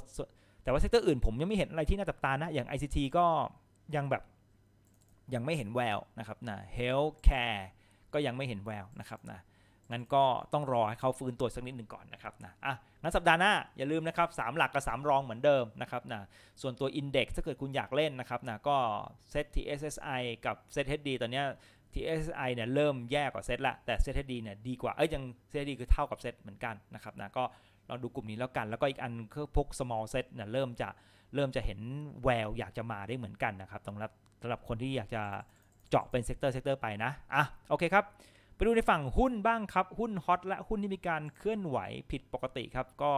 แต่ว่าเซกเตอร์อื่น ผมยังไม่เห็นอะไรที่น่าจับตานะอย่าง ICT ก็ยังแบบยังไม่เห็นแววนะครับนะเฮลท์แคร์ก็ยังไม่เห็นแววนะครับนะงั้นก็ต้องรอให้เขาฟื้นตัวสักนิดหนึ่งก่อนนะครับนะอ่ะงั้นสัปดาห์หน้าอย่าลืมนะครับสามหลักกับสามรองเหมือนเดิมนะครับนะส่วนตัวอินเด็กซ์ถ้าเกิดคุณอยากเล่นนะครับนะก็เซต TSSI กับเซต HD ตอนเนี้ย TSI เนี่ยเริ่มแย่กว่าเซตละแต่เซต HD เนี่ยดีกว่าเอ้ยยังเซต HD คือเท่ากับเซตเหมือนกันนะครับนะก็เราดูกลุ่มนี้แล้วกันแล้วก็อีกอันคือพวก small set นะเริ่มจะเริ่มจะเห็นแววอยากจะมาได้เหมือนกันนะครับสำหรับสำหรับคนที่อยากจะเจาะเป็นเซกเตอร์เซกเตอร์ไปนะอ่ะ โอเคครับไปดูในฝั่งหุ้นบ้างครับหุ้นฮอตและหุ้นที่มีการเคลื่อนไหวผิดปกติครับก็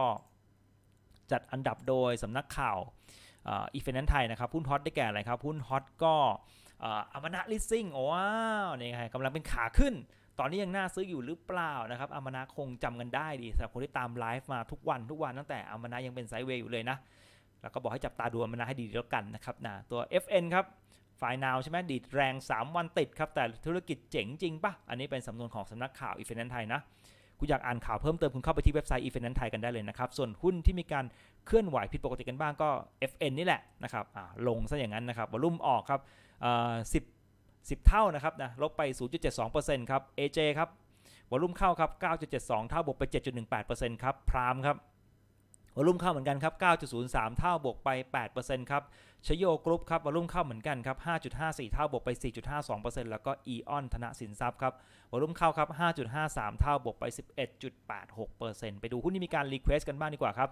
จัดอันดับโดยสำนักข่าวอีเฟนนันไทยนะครับหุ้นฮอตได้แก่อะไรครับหุ้นฮอตก็อามานะลิสซิ่งโอ้ว้าวนี่ไงกำลังเป็นขาขึ้นตอนนี้ยังน่าซื้ออยู่หรือเปล่านะครับอามานะคงจำกันได้ดีสำหรับคนที่ตามไลฟ์มาทุกวันทุกวัน ตั้งแต่อามานะยังเป็นไซด์เวย์อยู่เลยนะ แล้วก็บอกให้จับตาดูอามานะให้ดีแล้วกันนะครับนะตัว FN ครับฝ่ายนาวใช่ไหมดีดแรง 3 วันติดครับ แต่ธุรกิจเจ๋งจริงปะอันนี้เป็นสำนวนของสำนักข่าวอีเฟนนนไทยนะคุณอยากอ่านข่าวเพิ่มเติมคุณเข้าไปที่เว็บไซต์ e f เฟน n น e ไทยกันได้เลยนะครับส่วนหุ้นที่มีการเคลื่อนไหวผิดปกติกันบ้างก็ FN นี่แหละนะครับลงซะอย่างนั้นนะครับวอลุ่มออกครับสิบ10เท่านะครับนะลบไป 0.72%ครับ AJ ครับวอลุ่มเข้าครับ 9.72เท่าบวกไป7.18%ครับพรามครับวอลุ่มเข้าเหมือนกันครับ9.03 เท่าบวกไป8%ครับชโยกรุ๊ปครับวอลุ่มเข้าเหมือนกันครับ5.54เท่าบวกไป4.52%แล้วก็อีออนธนสินทรัพย์ครับวอลุ่มเข้าครับ5.53 เท่าบวกไป 11.86%ไปดูหุ้นที่มีการรีเควสกันบ้างดีกว่าครับ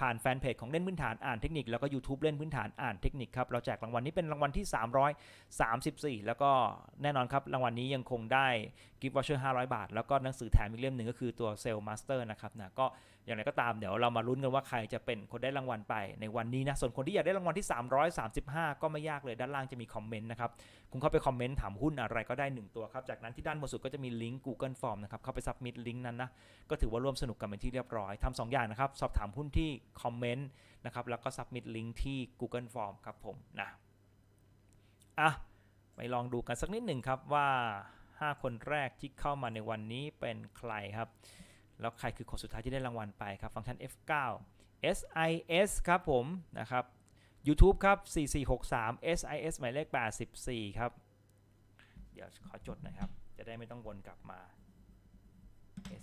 ผ่านแฟนเพจของเล่นพื้นฐานอ่านเทคนิคแล้วก็ YouTube เล่นพื้นฐานอ่านเทคนิคครับเราแจกรางวัลนี้เป็นรางวัลที่ 334 แล้วก็แน่นอนครับรางวัลนี้ยังคงได้กิฟต์วอชเชอร์500 บาท แล้วก็หนังสือแถมอีกเล่มหนึ่งก็คือตัวเซลล์มาสเตอร์นะครับนะก็อย่างไรก็ตามเดี๋ยวเรามาลุ้นกันว่าใครจะเป็นคนได้รางวัลไปในวันนี้นะ ส่วนคนที่อยากได้รางวัลที่ 335 ก็ไม่ยากเลยด้านล่างจะมีคอมเมนต์นะครับ คุณเข้าไปคอมเมนต์ถามหุ้นอะไรก็ได้ 1 ตัวครับ จากนั้นที่ด้านบนสุดก็จะมีลิงก์ Google Form นะครับ เข้าไปซับมิดลิงก์นั้นนะ ก็ถือว่าร่วมสนุกกันเป็นที่เรียบร้อยทำ2อย่างนะครับสอบถามหุ้นที่คอมเมนต์นะครับแล้วก็ซับมิดลิงก์ที่ Google Form ครับผมนะอ่ะไปลองดูกันสักนิดหนึ่งครับว่า5 คนแรกที่เข้ามาในวันนี้เป็นใครครับแล้วใครคือคนสุดท้ายที่ได้รางวัลไปครับ ฟังก์ชัน F9 SIS ครับผมนะครับ YouTube ครับ 4463 SIS หมายเลข 84 ครับ เดี๋ยวขอจดนะครับ จะได้ไม่ต้องวนกลับมา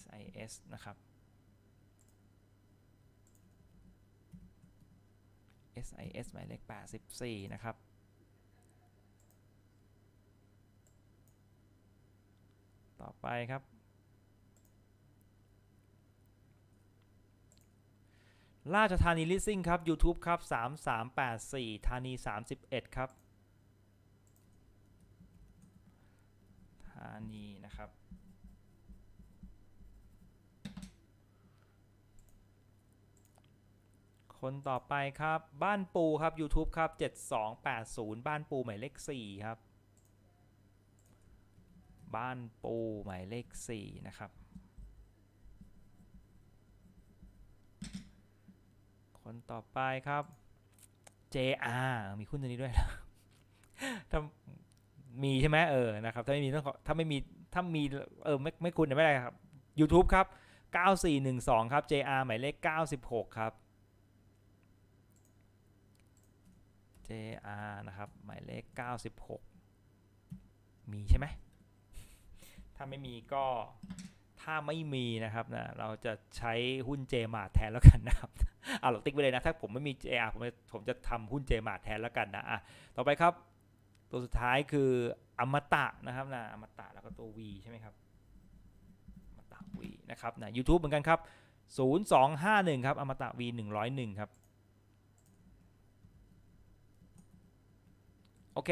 SIS นะครับ SIS หมายเลข84 นะครับ ต่อไปครับราชธานี ลิสซิ่งครับ YouTube ครับ 3384ธานี 31 ครับธานีนะครับ คนต่อไปครับบ้านปูครับ YouTube ครับ 7280 บ้านปูหมายเลข4ครับ บ้านปูหมายเลข4นะครับคนต่อไปครับ JR มีคุณตัวนี้ด้วยถ้ามีใช่ไหมเออ นะครับ ถ้าไม่มีต้องถ้าไม่มี ถ้ามี เออ ไม่ ไม่คุณไม่ได้ครับ YouTube ครับ 9412 ครับ JR หมายเลข 96 ครับ JR นะครับ หมายเลข 96 มีใช่ไหม ถ้าไม่มีก็ถ้าไม่มีนะครับนะเราจะใช้หุ้นเจมาแทนแล้วกันนะครับเอาหลอกติ๊กไปเลยนะถ้าผมไม่มี JR ผมผมจะทำหุ้นเจมาแทนแล้วกันนะอ่ะต่อไปครับตัวสุดท้ายคืออมตะนะครับนะอมตะแล้วก็ตัว V ใช่ไหมครับอมตะ V นะครับนะยูทูบเหมือนกันครับ 0251ครับอมตะ V 101ครับโอเค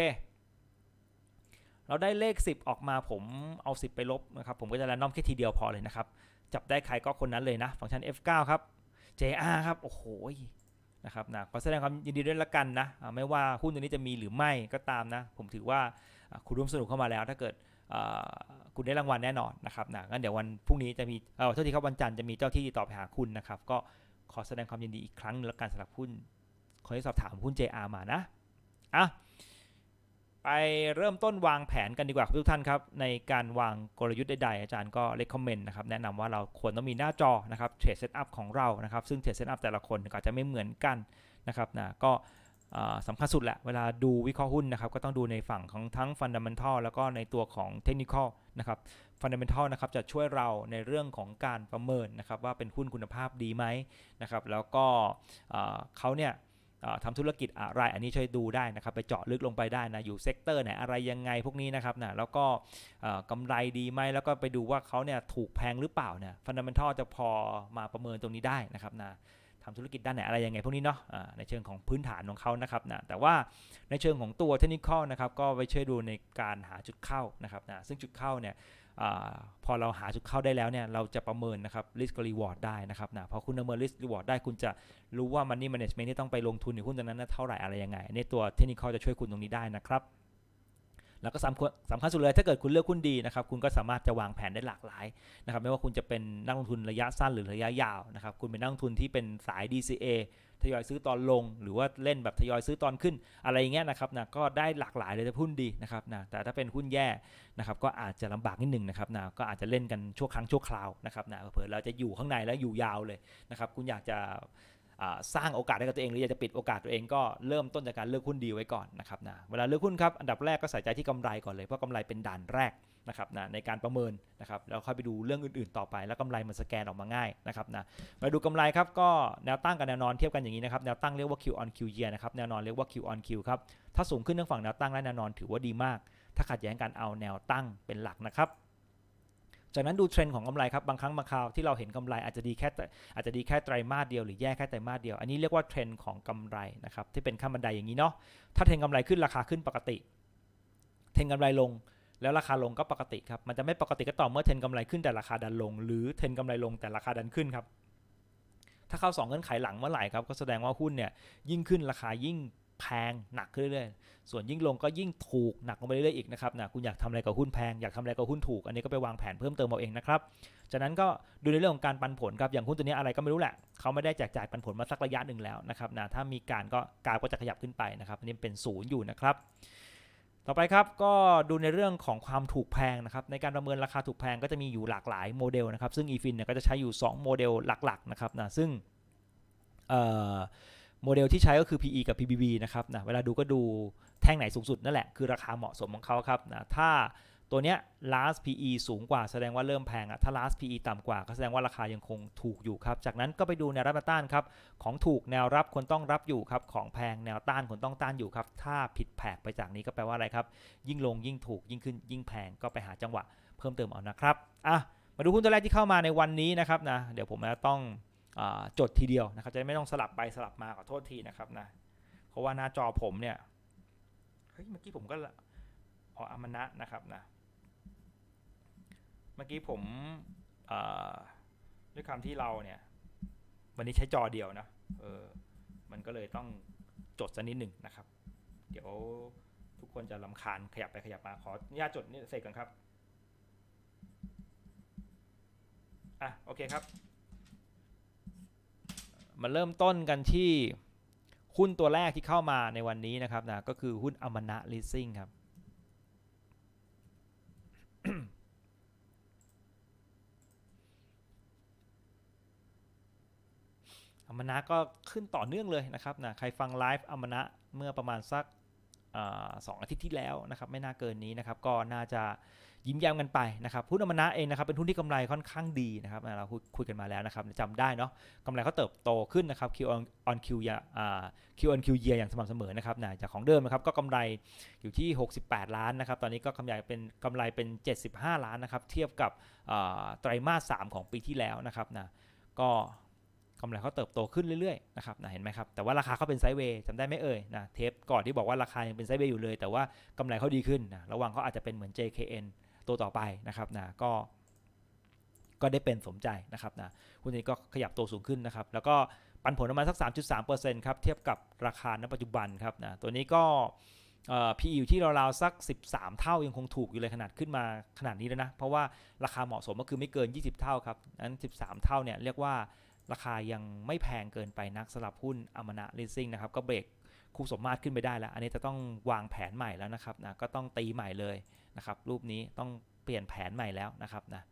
เราได้เลข 10 ออกมาผมเอา10ไปลบนะครับผมก็จะแรนดอมแค่ทีเดียวพอเลยนะครับ จับได้ใครก็คนนั้นเลยนะ ฟังก์ชัน f9 ครับ JR ครับ โอ้โหนะครับนะขอแสดงความยินดีด้วยละกันนะไม่ว่าหุ้นตัวนี้จะมีหรือไม่ก็ตามนะ ผมถือว่าคุณร่วมสนุกเข้ามาแล้ว ถ้าเกิดคุณได้รางวัลแน่นอนนะครับนะงั้นเดี๋ยววันพรุ่งนี้จะมีเออเท่าที่ครับวันจันทร์จะมีเจ้าที่ติดต่อไปหาคุณนะครับก็ขอแสดงความยินดีอีกครั้งละกันสำหรับหุ้นคนที่สอบถามหุ้น JR มานะอ่ะไปเริ่มต้นวางแผนกันดีกว่าทุกท่านครับ ในการวางกลยุทธ์ใดๆ อาจารย์ก็เลคคอมเมนต์นะครับแนะนำว่าเราควรต้องมีหน้าจอนะครับ เทรดเซตอัพของเรานะครับ ซึ่งเทรดเซตอัพแต่ละคนก็จะไม่เหมือนกันนะครับนะก็สำคัญสุดแหละเวลาดูวิเคราะห์หุ้นนะครับก็ต้องดูในฝั่งของทั้งฟันดัมเบลทัลแล้วก็ในตัวของเทคนิคนะครับฟันดัมเบลทัลนะครับจะช่วยเราในเรื่องของการประเมินนะครับว่าเป็นหุ้นคุณภาพดีไหมนะครับแล้วก็เขาเนี่ยทำธุรกิจอะไรอันนี้ช่วยดูได้นะครับไปเจาะลึกลงไปได้นะอยู่เซกเตอร์ไหนอะไรยังไงพวกนี้นะครับนะแล้วก็กำไรดีไหมแล้วก็ไปดูว่าเขาเนี่ยถูกแพงหรือเปล่าเนี่ยฟันดัมเบลท์จะพอมาประเมินตรงนี้ได้นะครับนะทำธุรกิจด้านไหนอะไรยังไง พวกนี้เนาะะในเชิงของพื้นฐานของเขานะครับนะแต่ว่าในเชิงของตัวเทคนิคนะครับก็ไปช่วยดูในการหาจุดเข้านะครับนะซึ่งจุดเข้าเนี่ยอพอเราหาจุดเข้าได้แล้วเนี่ยเราจะประเมินนะครับ risk reward ได้นะครับนะพอคุณประเมิน risk reward ได้ คุณจะรู้ว่า money management ที่ต้องไปลงทุนในหุ้นตัวนั้นเท่าไหร่อะไรยังไงในตัวเทคนิคจะช่วยคุณตรงนี้ได้นะครับแล้วก็สำสำคัญสุดเลยถ้าเกิดคุณเลือกหุ้นดีนะครับคุณก็สามารถจะวางแผนได้หลากหลายนะครับไม่ว่าคุณจะเป็นนักลงทุนระยะสั้นหรือระยะยาวนะครับคุณเป็นนักลงทุนที่เป็นสาย DCA ทยอยซื้อตอนลง หรือว่าเล่นแบบทยอยซื้อตอนขึ้นอะไรอย่างเงี้ยนะครับนะก็ได้หลากหลายเลยแต่หุ้นดีนะครับนะแต่ถ้าเป็นหุ้นแย่นะครับก็อาจจะลำบากนิดหนึ่งนะครับนะก็อาจจะเล่นกันชั่วครั้งชั่วคราวนะครับนะเผื่อเราจะอยู่ข้างในแล้วอยู่ยาวเลยนะครับคุณอยากจะสร้างโอกาสให้กับตัวเองหรืออยากจะปิดโอกาสตัวเองก็เริ่มต้นจากการเลือกหุ้นดีไว้ก่อนนะครับนะเวลาเลือกหุ้นครับอันดับแรกก็ใส่ใจที่กำไรก่อนเลย เพราะกำไรเป็นด่านแรกนะครับนะในการประเมินนะครับ แล้วค่อยไปดูเรื่องอื่นๆ ต่อไปแล้วกำไรมันสแกนออกมาง่ายนะครับนะมาดูกำไรครับก็แนวตั้งกับแนวนอนเทียบกันอย่างนี้นะครับแนวตั้งเรียกว่า Q on Q year นะครับแนวนอนเรียกว่า Q on Q ครับถ้าสูงขึ้นทั้งฝั่งแนวตั้งและแนวนอนถือว่าดีมาก ถ้าขัดแย้งกันเอาแนวตั้งเป็นหลักนะครับจากนั้นดูเทรนด์ของกำไรครับบางครั้งบางคราวที่เราเห็นกำไรอาจจะดีแค่อาจจะดีแค่ไตรมาสเดียวหรือแย่แค่ไตรมาสเดียว อันนี้เรียกว่าเทรนด์ของกำไรนะครับที่เป็นขั้นบันไดอย่างนี้เนาะถ้าเทรนด์กำไรขึ้นราคาขึ้นปกติ เทรนด์กำไรลงแล้วราคาลงก็ปกติครับมันจะไม่ปกติก็ต่อเมื่อเทรนด์กำไรขึ้นแต่ราคาดันลงหรือเทรนด์กำไรลงแต่ราคาดันขึ้นครับถ้าเข้า2เงื่อนไขหลังเมื่อไหร่ครับก็แสดงว่าหุ้นเนี่ยยิ่งขึ้นราคายิ่งแพงหนักขึ้นเรื่อยๆ ส่วนยิ่งลงก็ยิ่งถูกหนักลงไปเรื่อยๆ อีกนะครับนะคุณอยากทำอะไรกับหุ้นแพงอยากทำอะไรกับหุ้นถูกอันนี้ก็ไปวางแผนเพิ่มเติมเอาเองนะครับจากนั้นก็ดูในเรื่องของการปันผลครับ อย่างหุ้นตัวนี้อะไรก็ไม่รู้แหละเขาไม่ได้แจกจ่ายปันผลมาสักระยะหนึ่งแล้วนะครับนะถ้ามีการก็กาก็จะขยับขึ้นไปนะครับ อันนี้เป็นศูนย์อยู่นะครับ ต่อไปครับก็ดูในเรื่องของความถูกแพงนะครับในการประเมินราคาถูกแพงก็จะมีอยู่หลากหลายโมเดลนะครับ ซึ่ง e f i n เนี่ยก็จะใช้อยู่2 โมเดลหลักๆนะครับนะซึ่งโมเดลที่ใช้ก็คือ PE กับ PBB นะครับนะ เวลาดูก็ดูแท่งไหนสูงสุดนั่นแหละคือราคาเหมาะสมของเขาครับนะ ถ้าตัวเนี้ย last PE สูงกว่าแสดงว่าเริ่มแพงอะถ้า last PE ต่ำกว่าก็แสดงว่าราคายังคงถูกอยู่ครับ จากนั้นก็ไปดูแนวรับต้านครับ ของถูกแนวรับคนต้องรับอยู่ครับ ของแพงแนวต้านคนต้องต้านอยู่ครับ ถ้าผิดแผกไปจากนี้ก็แปลว่าอะไรครับ ยิ่งลงยิ่งถูกยิ่งขึ้นยิ่งแพงก็ไปหาจังหวะเพิ่มเติมเอานะครับอ่ะมาดูหุ้นตัวแรกที่เข้ามาในวันนี้นะครับนะเดี๋ยวผมจะต้องจดทีเดียวนะครับจะไม่ต้องสลับไปสลับมาขอโทษทีนะครับนะเพราะว่าหน้าจอผมเนี่ยเฮ้ยเมื่อกี้ผมก็อ๋ออมนะนะครับนะเมื่อกี้ผมด้วยคำที่เราเนี่ยวันนี้ใช้จอเดียวนะเออมันก็เลยต้องจดสักนิดหนึ่งนะครับ เดี๋ยวทุกคนจะลำคาญขยับไปขยับมาขออนุญาตจดนี่เสร็จก่อนครับอ่ะโอเคครับมาเริ่มต้นกันที่หุ้นตัวแรกที่เข้ามาในวันนี้นะครับนะก็คือหุ้นอมนะลิสซิ่งครับอมนะก็ขึ้นต่อเนื่องเลยนะครับนะใครฟังไลฟ์อมนะเมื่อประมาณสักสองอาทิตย์ที่แล้วนะครับไม่น่าเกินนี้นะครับก็น่าจะยิ้มแย้มกันไปนะครับหุ้นอมนะเองนะครับ เป็นหุ้นที่กำไรค่อนข้างดีนะครับเราคุยกันมาแล้วนะครับจำได้เนาะกำไรเขาเติบโตขึ้นนะครับ Q on Q ยา Q on Q year อย่างสม่ำเสมอนะครับนะจากของเดิมนะครับ ก็กำไรอยู่ที่ 68 ล้านนะครับ ตอนนี้ก็กำไรเป็นกำไรเป็น 75 ล้านนะครับ เทียบกับไตรมาส3ของปีที่แล้วนะครับนะก็กำไรเขาเติบโตขึ้นเรื่อยๆนะครับนะเห็นไหมครับ แต่ว่าราคาเขาเป็นไซด์เวย์จำได้ไหมเอ่ยนะเทปก่อนที่บอกว่าราคายังเป็นไซด์เวย์อยู่เลย แต่ว่ากำไรเขาดีขึ้นนะ ระหว่างเขาอาจจะเป็นเหมือน JKN ตัวต่อไปนะครับนะก็ ก็ได้เป็นสมใจนะครับนะหุ้นนี้ก็ขยับตัวสูงขึ้นนะครับแล้วก็ปันผลประมาณสัก 3.3%ครับเทียบกับราคาณ ปัจจุบันครับนะตัวนี้ก็พีอยู่ที่ราวๆสัก 13 เท่ายังคงถูกอยู่เลยขนาดขึ้นมาขนาดนี้แล้วนะ เพราะว่าราคาเหมาะสมก็คือไม่เกิน 20 เท่าครับนั้น13 เท่าเนี่ยเรียกว่าราคายังไม่แพงเกินไปนักสำหรับหุ้นอมนะลิซิ่งนะครับก็เบรกคู่สมมาตรขึ้นไปได้แล้ว อันนี้จะต้องวางแผนใหม่แล้วนะครับนะก็ต้องตีใหม่เลยนะครับ รูปนี้ต้องเปลี่ยนแผนใหม่แล้วนะครับนะ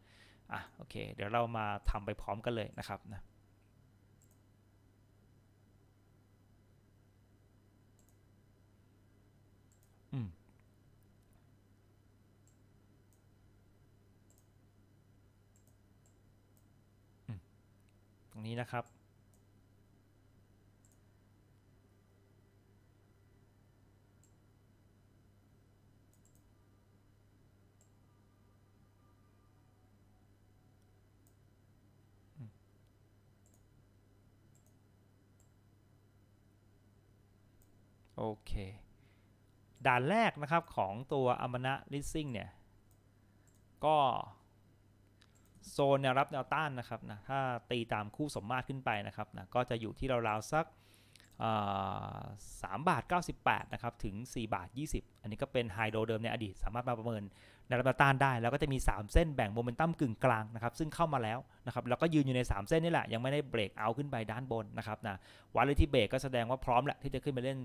อ่ะโอเค เดี๋ยวเรามาทำไปพร้อมกันเลยนะครับนะอืม ตรงนี้นะครับโอเค ด่านแรกนะครับของตัวอมนะลิซิ่งเนี่ย ก็โซนแนวรับแนวต้านนะครับนะ ถ้าตีตามคู่สมมาตรขึ้นไปนะครับนะ ก็จะอยู่ที่ราวๆสักสามบาท98 นะครับ ถึง4 บาท 20 อันนี้ก็เป็นไฮโดเดิมในอดีต สามารถมาประเมินในระดับต้านได้ แล้วก็จะมี 3 เส้นแบ่งโมเมนตัมกึ่งกลางนะครับ ซึ่งเข้ามาแล้วนะครับ แล้วก็ยืนอยู่ใน 3 เส้นนี่แหละ ยังไม่ได้เบรกเอาขึ้นไปด้านบนนะครับนะวันเลยที่เบรกก็แสดงว่าพร้อมแหละที่จะขึ้นไปเล่น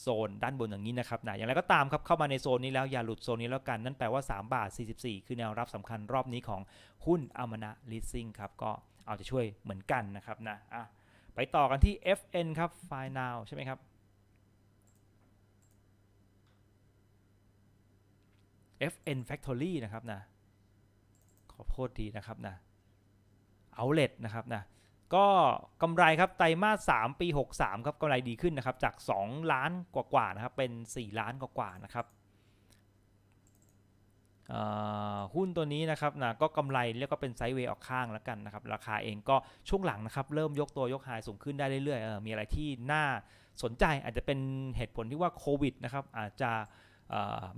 โซนด้านบนอย่างนี้นะครับนะอย่างไรก็ตามครับเข้ามาในโซนนี้แล้วอย่าหลุดโซนนี้แล้วกัน นั่นแปลว่า 3 บาท 44 คือแนวรับสำคัญรอบนี้ของหุ้นอมนะลิสซิ่งครับ ก็เอาจะช่วยเหมือนกันนะครับนะอ่ะไปต่อกันที่ fn ครับ f i n a l ใช่ไหมครับ fn factory นะครับนะขอโทษทีนะครับนะ outlet นะครับนะ ก็กำไรครับไตรมาส3ปี 63 ครับกำไรดีขึ้นนะครับ จาก 2 ล้านกว่าๆนะครับ เป็น 4 ล้านกว่าๆนะครับหุ้นตัวนี้นะครับนะก็กำไรเรียก็เป็นไซด์เวย์ออกข้างแล้วกันนะครับราคาเองก็ช่วงหลังนะครับ เริ่มยกตัวยกหายสูงขึ้นได้เรื่อยๆมีอะไรที่น่าสนใจ อาจจะเป็นเหตุผลที่ว่าโควิดนะครับอาจจะ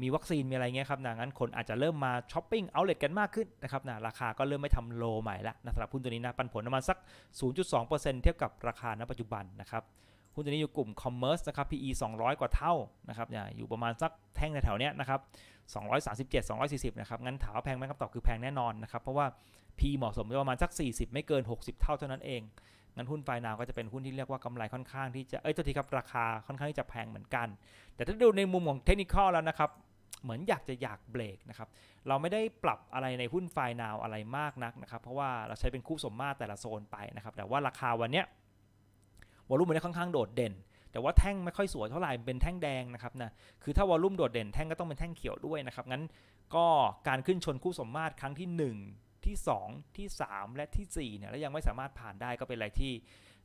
มีวัคซีนมีอะไรเงี้ยครับนะงั้นคนอาจจะเริ่มมาช้อปปิ้งเอาเลทกันมากขึ้นนะครับนะราคาก็เริ่มไม่ทำโลใหม่ละนะสำหรับหุ้นตัวนี้นะปันผลประมาณสัก 0.2%เทียบกับราคาณ ปัจจุบันนะครับหุ้นตัวนี้อยู่กลุ่มคอมเมอร์สนะครับ PE 200 กว่าเท่านะครับ อยู่ประมาณสักแท่งแถวๆเนี้ยนะครับ 237 240 นะครับ งั้นถามว่าแพงไหมคำตอบคือแพงแน่นอนนะครับ เพราะว่า PE เหมาะสมประมาณสัก 40 ไม่เกิน 60 เท่าเท่านั้นเอง งั้นหุ้นไฟนาวก็จะเป็นหุ้นที่เรียกว่ากำไรค่อนข้างที่จะ เอ้ยตัวทีครับ ราคาค่อนข้างที่จะแพงเหมือนกัน แต่ถ้าดูในมุมของเทคนิคอลแล้วนะครับเหมือนอยากจะอยากเบรกนะครับเราไม่ได้ปรับอะไรในหุ้นไฟนาวอะไรมากนักนะครับเพราะว่าเราใช้เป็นคู่สมมาตรแต่ละโซนไปนะครับแต่ว่าราคาวันเนี้ยวอลลุ่มมันได้ค่อนข้างโดดเด่น แต่ว่าแท่งไม่ค่อยสวยเท่าไหร่เป็นแท่งแดงนะครับนะ คือถ้าวอลลุ่มโดดเด่นแท่งก็ต้องเป็นแท่งเขียวด้วยนะครับ งั้นก็การขึ้นชนคู่สมมาตรครั้งที่1ที่2ที่3 และที่4เนี่ย แล้วยังไม่สามารถผ่านได้ ก็เป็นอะไรที่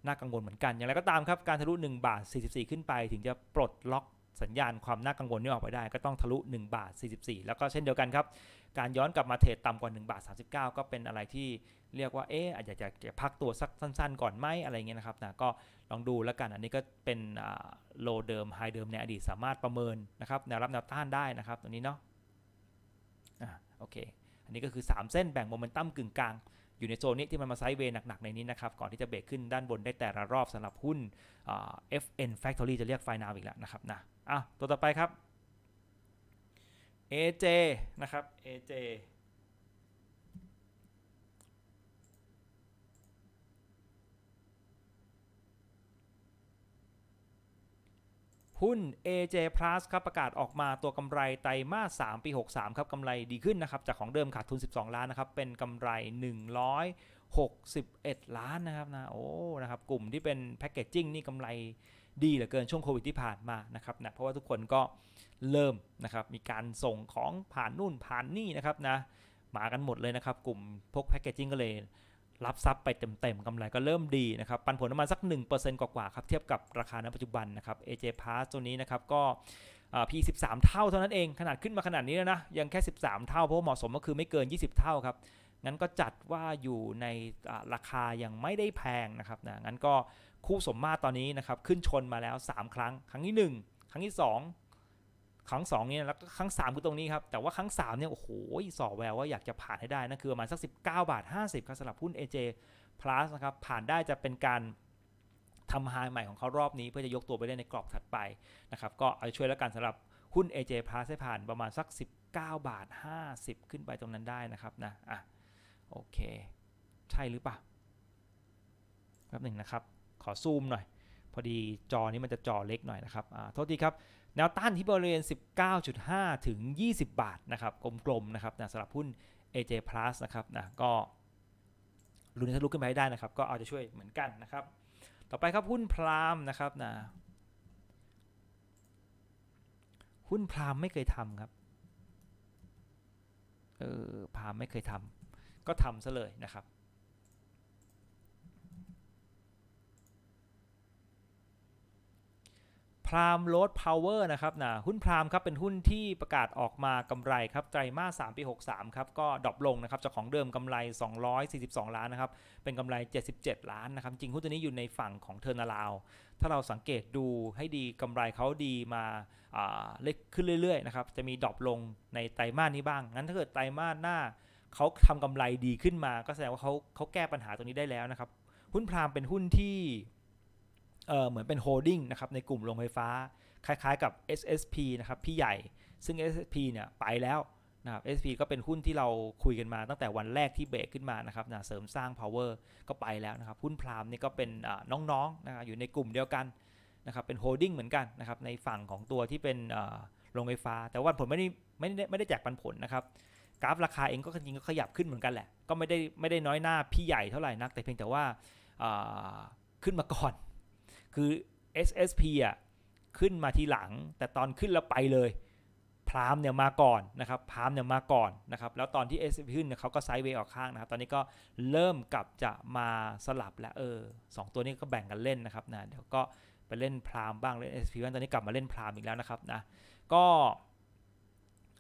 น่ากังวลเหมือนกัน อย่างไรก็ตามครับ การทะลุ1บาท44 ขึ้นไป ถึงจะปลดล็อกสัญญาณความน่ากังวลนี้ออกไปได้ ก็ต้องทะลุ1บาท44 แล้วก็เช่นเดียวกันครับ การย้อนกลับมาเทรดต่ำกว่า1บาท39ก็เป็นอะไรที่เรียกว่าเอะอาจจะจะพักตัวสักสั้นๆ ก่อนไหมอะไรเงี้ยนะครับนะก็ลองดูแล้วกันอันนี้ก็เป็นโลเดิมไฮเดิมในอดีตสามารถประเมินนะครับ แนวรับแนวต้านได้นะครับ ตัวนี้เนาะอ่าโอเค อันนี้ก็คือ 3 เส้นแบ่งโมเมนตัมกึ่งกลาง อยู่ในโซนนี้ที่มันมาไซด์เวย์หนักๆ ในนี้นะครับ ก่อนที่จะเบรกขึ้นด้านบนได้แต่ละรอบสำหรับหุ้น FN Factory จะเรียกไฟนาวอีกแล้วนะครับนะอ่ะตัวต่อไปครับ AJ นะครับ AJ หุ้น AJ Plus ครับประกาศออกมาตัวกำไรไตรมาส3ปี63ครับกำไรดีขึ้นนะครับจากของเดิมขาดทุน 12 ล้านนะครับเป็นกำไร 161 ล้านนะครับนะ โอ้ นะครับกลุ่มที่เป็นแพคเกจจิ้งนี่กำไรดีเหลือเกินช่วงโควิดที่ผ่านมานะครับนะเพราะว่าทุกคนก็เริ่มนะครับมีการส่งของผ่านนู่นผ่านนี่นะครับนะมากันหมดเลยนะครับกลุ่มพวกแพคเกจจิ้งก็เลยรับทรัพย์ไปเต็มๆกำไรก็เริ่มดีนะครับ ปันผลประมาณสัก 1%กว่าๆครับ เทียบกับราคาณปัจจุบันนะครับ AJ Pass ตัวนี้นะครับก็ P13 เท่าเท่านั้นเอง ขนาดขึ้นมาขนาดนี้แล้วนะ ยังแค่ 13 เท่า เพราะเหมาะสมก็คือไม่เกิน 20 เท่าครับ งั้นก็จัดว่าอยู่ในราคายังไม่ได้แพงนะครับนะงั้นก็คู่สมมาตรตอนนี้นะครับขึ้นชนมาแล้ว 3 ครั้งครั้งที่ 1 ครั้งที่ 2ครั้งสองเนี่ยแล้วครั้งสามคือตรงนี้ครับแต่ว่าครั้งสามเนี่ยโอ้โหสอบแววว่าอยากจะผ่านให้ได้นะคือประมาณสักสิบเก้าบาทิบครับสำหรับหุ้น AJ Plus นะครับผ่านได้จะเป็นการทำไฮใหม่ของเขารอบนี้เพื่อจะยกตัวไปเล่นในกรอบถัดไปนะครับก็เอาช่วยแล้วกันสำหรับหุ้น AJ Plus ให้ผ่านประมาณสัก19บาท50 ขึ้นไปตรงนั้นได้นะครับนะอ่ะโอเค ใช่หรือเปล่าแป๊บหนึ่งนะครับขอซูมหน่อย พอดีจอนี้มันจะจอเล็กหน่อยนะครับอ่าโทษทีครับแนวต้านที่บริเวณ19.5 ถึง 20 บาทนะครับ กลมๆ นะครับนะสำหรับหุ้น AJ Plus นะครับนะก็ลุ้นถ้ลุกขึ้นไปได้นะครับ ก็เอาจะช่วยเหมือนกันนะครับ ต่อไปครับหุ้นพรามนะครับนะ หุ้นพรามไม่เคยทำครับ เออ พรามไม่เคยทำก็ทำซะเลยนะครับพรามโลดพาวเวอร์นะครับนะหุ้นพรามครับเป็นหุ้นที่ประกาศออกมากำไรครับไตรมาส3ปี63 ครับก็ดรอปลงนะครับจากของเดิมกำไร 242 ล้านนะครับ เป็นกำไร 77 ล้าน นะครับจริงหุ้นตัวนี้อยู่ในฝั่งของเทอร์นาลาวถ้าเราสังเกตดูให้ดีกำไรเขาดีมาเล็กขึ้นเรื่อยๆนะครับ จะมีดรอปลงในไตรมาสนี้บ้างงั้นถ้าเกิดไตรมาสหน้าเขาทำกำไรดีขึ้นมา ก็แสดงว่าเขาเขาแก้ปัญหาตรงนี้ได้แล้วนะครับหุ้นพรามเป็นหุ้นที่เหมือนเป็นโฮดดิ้งนะครับในกลุ่มโรงไฟฟ้า คล้ายๆกับ SSP นะครับพี่ใหญ่ซึ่ง SSP เนี่ยไปแล้วนะครับ SP ก็เป็นหุ้นที่เราคุยกันมาตั้งแต่วันแรกที่เบรกขึ้นมานะครับนะเสริมสร้าง power ก็ไปแล้วนะครับหุ้นพรามนี่ก็เป็นน้องๆนะครับอยู่ในกลุ่มเดียวกันนะครับเป็นโฮดดิ้งเหมือนกันนะครับในฝั่งของตัวที่เป็นโรงไฟฟ้า แต่ว่าผลไม่ได้ไม่ได้ไม่ได้แจกปันผลนะครับกราฟราคาเองก็จริงก็ขยับขึ้นเหมือนกันแหละ ก็ไม่ได้ไม่ได้น้อยหน้าพี่ใหญ่เท่าไหร่นัก แต่เพียงแต่ว่าขึ้นมาก่อนคือ SSP อ่ะขึ้นมาทีหลังแต่ตอนขึ้นแล้วไปเลย พรามเนี่ยมาก่อนนะครับ พรามเนี่ยมาก่อนนะครับ แล้วตอนที่ SSP ขึ้นเนี่ยเขาก็ไซด์เวย์ออกข้างนะครับตอนนี้ก็เริ่มกลับจะมาสลับแล้วเออสตัวนี้ก็แบ่งกันเล่นนะครับ นะ เดี๋ยวก็ไปเล่นพรามบ้างเล่น SP บ้างตอนนี้กลับมาเล่นพรามอีกแล้วนะครับนะก็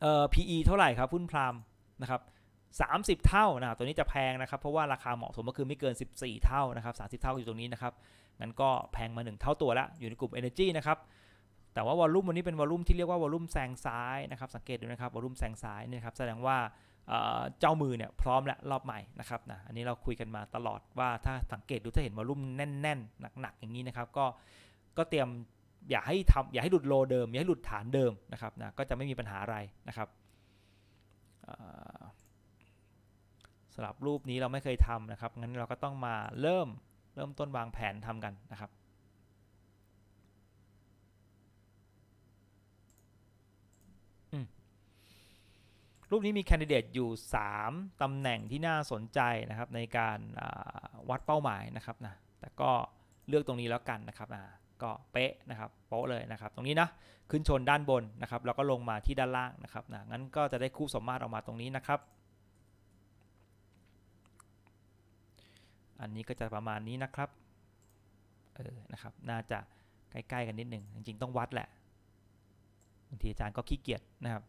เอ่อ PE เท่าไหร่ครับหุ้นพรามนะครับ30 เท่านะตัวนี้จะแพงนะครับเพราะว่าราคาเหมาะสมก็คือไม่เกิน 14 เท่านะครับ30 เท่าอยู่ตรงนี้นะครับงั้นก็แพงมา 1 เท่าตัวละอยู่ในกลุ่ม Energy นะครับแต่ว่าวอลลุ่มวันนี้เป็นวอลลุ่มที่เรียกว่าวอลลุ่มแซงซ้ายนะครับ สังเกตดูนะครับวอลลุ่มแซงซ้ายนี่ครับแสดงว่าเจ้ามือเนี่ยพร้อมแล้วรอบใหม่นะครับนะอันนี้เราคุยกันมาตลอดว่าถ้าสังเกตดูถ้าเห็นวอลลุ่มแน่นๆหนักๆอย่างนี้นะครับก็ก็เตรียมอย่าให้ทำอย่าให้หลุดโลเดิมอย่าให้หลุดฐานเดิมนะครับนะก็จะไม่มีปัญหาอะไรนะครับสำหรับรูปนี้เราไม่เคยทำนะครับงั้นเราก็ต้องมาเริ่มเริ่มต้นวางแผนทำกันนะครับ รูปนี้มีแคนดิเดตอยู่3ตำแหน่งที่น่าสนใจนะครับ ในการวัดเป้าหมายนะครับนะ แต่ก็เลือกตรงนี้แล้วกันนะครับนะก็เป๊ะนะครับโป๊ะเลยนะครับ ตรงนี้นะ ขึ้นชนด้านบนนะครับ แล้วก็ลงมาที่ด้านล่างนะครับนะงั้นก็จะได้คู่สมมาตรออกมาตรงนี้นะครับอันนี้ก็จะประมาณนี้นะครับ เออ นะครับ น่าจะใกล้ๆกันนิดหนึ่งจริงๆต้องวัดแหละ บางทีอาจารย์ก็ขี้เกียจนะครับ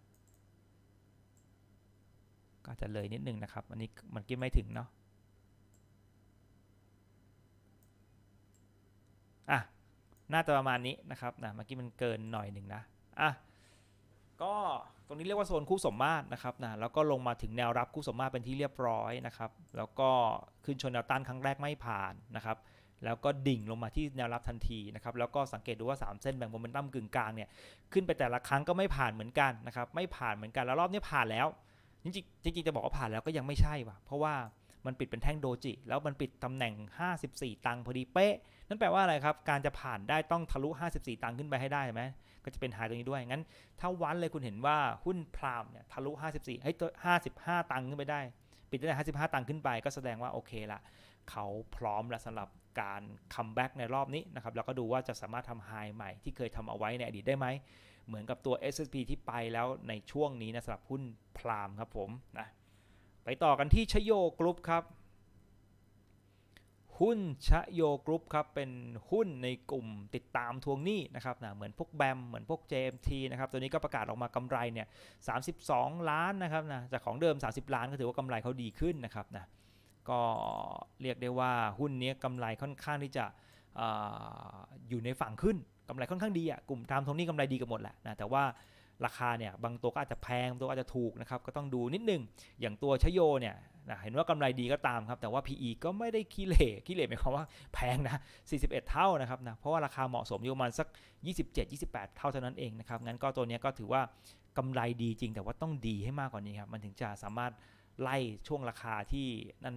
ก็จจะเลยนิดหนึ่งนะครับ อันนี้มันกินไม่ถึงเนาะ อ่ะน่าจะประมาณนี้นะครับนะเมื่อกี้มันเกินหน่อยหนึ่งนะ อ่ะก็ตรงนี้เรียกว่าโซนคู่สมมาตรนะครับนะแล้วก็ลงมาถึงแนวรับคู่สมมาตรเป็นที่เรียบร้อยนะครับ แล้วก็ขึ้นชนแนวต้านครั้งแรกไม่ผ่านนะครับ แล้วก็ดิ่งลงมาที่แนวรับทันทีนะครับ แล้วก็สังเกตดูว่า 3 เส้นแบ่งโมเมนตัมกึ่งกลางเนี่ย ขึ้นไปแต่ละครั้งก็ไม่ผ่านเหมือนกันนะครับ ไม่ผ่านเหมือนกันแล้วรอบนี้ผ่านแล้ว จริงจริงจะบอกว่าผ่านแล้วก็ยังไม่ใช่ว่ะ เพราะว่ามันปิดเป็นแท่งโดจิ แล้วมันปิดตำแหน่ง 54ตังค์พอดีเป๊ะนั่นแปลว่าอะไรครับ การจะผ่านได้ต้องทะลุ 54ตังขึ้นไปให้ได้ไหมก็จะเป็นไฮตรงนี้ด้วย งั้น ถ้าวันเลยคุณเห็นว่าหุ้นพรามเนี่ยทะลุ 54 ให้ 55 ตังค์ขึ้นไปได้ ปิดได้ 55 ตังค์ขึ้นไป ก็แสดงว่าโอเคละ เขาพร้อมแล้วสำหรับการคัมแบ็กในรอบนี้นะครับ แล้วก็ดูว่าจะสามารถทำไฮใหม่ ที่เคยทำเอาไว้ในอดีตได้ไหม เหมือนกับตัว S&P ที่ไปแล้วในช่วงนี้นะสำหรับหุ้นพรามครับผมนะ ไปต่อกันที่ชโยกรุ๊ปครับหุ้น ชะโย กรุ๊ปครับ เป็นหุ้นในกลุ่มติดตามทวงหนี้นะ ครับ นะ เหมือนพวกแบมเหมือนพวก JMT นะครับ ตัวนี้ก็ประกาศออกมากำไร เนี่ย32 ล้าน นะ ครับนะจาก ของเดิม 30 ล้าน ก็ถือว่ากำไรเขาดีขึ้นนะครับ นะ ก็เรียก ได้ ว่าหุ้น นี้กำไรค่อนข้างที่จะออยู่ในฝั่งขึ้นกำไรค่อนข้างดีอะ่ะกลุ่มตามทวงหนี้กำไรดีกันหมดแหละนะแต่ว่าราคาเนี่ยบางตัวก็อาจจะแพงตัวอาจจะถูกนะครับก็ต้องดูนิดนึงอย่างตัวชโยเนี่ยนะเห็นว่ากำไรดีก็ตามครับแต่ว่า PE ก็ไม่ได้คีเลร่ีเล่หมายความว่าแพงนะ41 เท่านะครับนะเพราะว่าราคาเหมาะสมอยู่ประมาณสัก27-28เท่าเท่านั้นเองนะครับงั้นก็ตัวนี้ก็ถือว่ากำไรดีจริง แต่ว่าต้องดีให้มากกว่านนี้ครับมันถึงจะสามารถไล่ช่วงราคาที่นั่น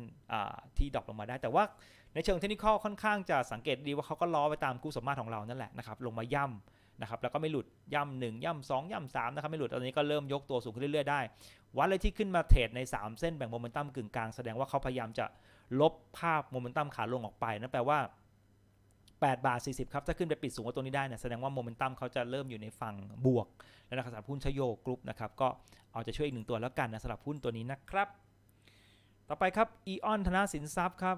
ที่ดรอปลงมาได้ แต่ว่าในเชิงเทคนิคค่อนข้างจะสังเกตดีว่าเขาก็ล้อไปตามกู้สมมาตรของเรานั่นแหละนะครับลงมาย่ำนะครับ แล้วก็ไม่หลุดย่ำหนึ่งย่ำสองย่ำสามนะครับ ไม่หลุดตอนนี้ก็เริ่มยกตัวสูงขึ้นเรื่อย ๆ ได้ วัดเลยที่ขึ้นมาเทรดใน 3 เส้นแบ่งโมเมนตัมกึ่งกลาง แสดงว่าเขาพยายามจะลบภาพโมเมนตัมขาลงออกไป นั่นแปลว่า 8 บาท 40 ครับ ถ้าขึ้นไปปิดสูงกว่าตรงนี้ได้เนี่ย แสดงว่าโมเมนตัมเขาจะเริ่มอยู่ในฝั่งบวก แล้วนะครับสำหรับหุ้นชโยกรุ๊ปนะครับ ก็เอาจะช่วยอีกหนึ่งตัวแล้วกันนะสำหรับหุ้นตัวนี้นะครับ ต่อไปครับอีออนธนาสินทรัพย์ครับ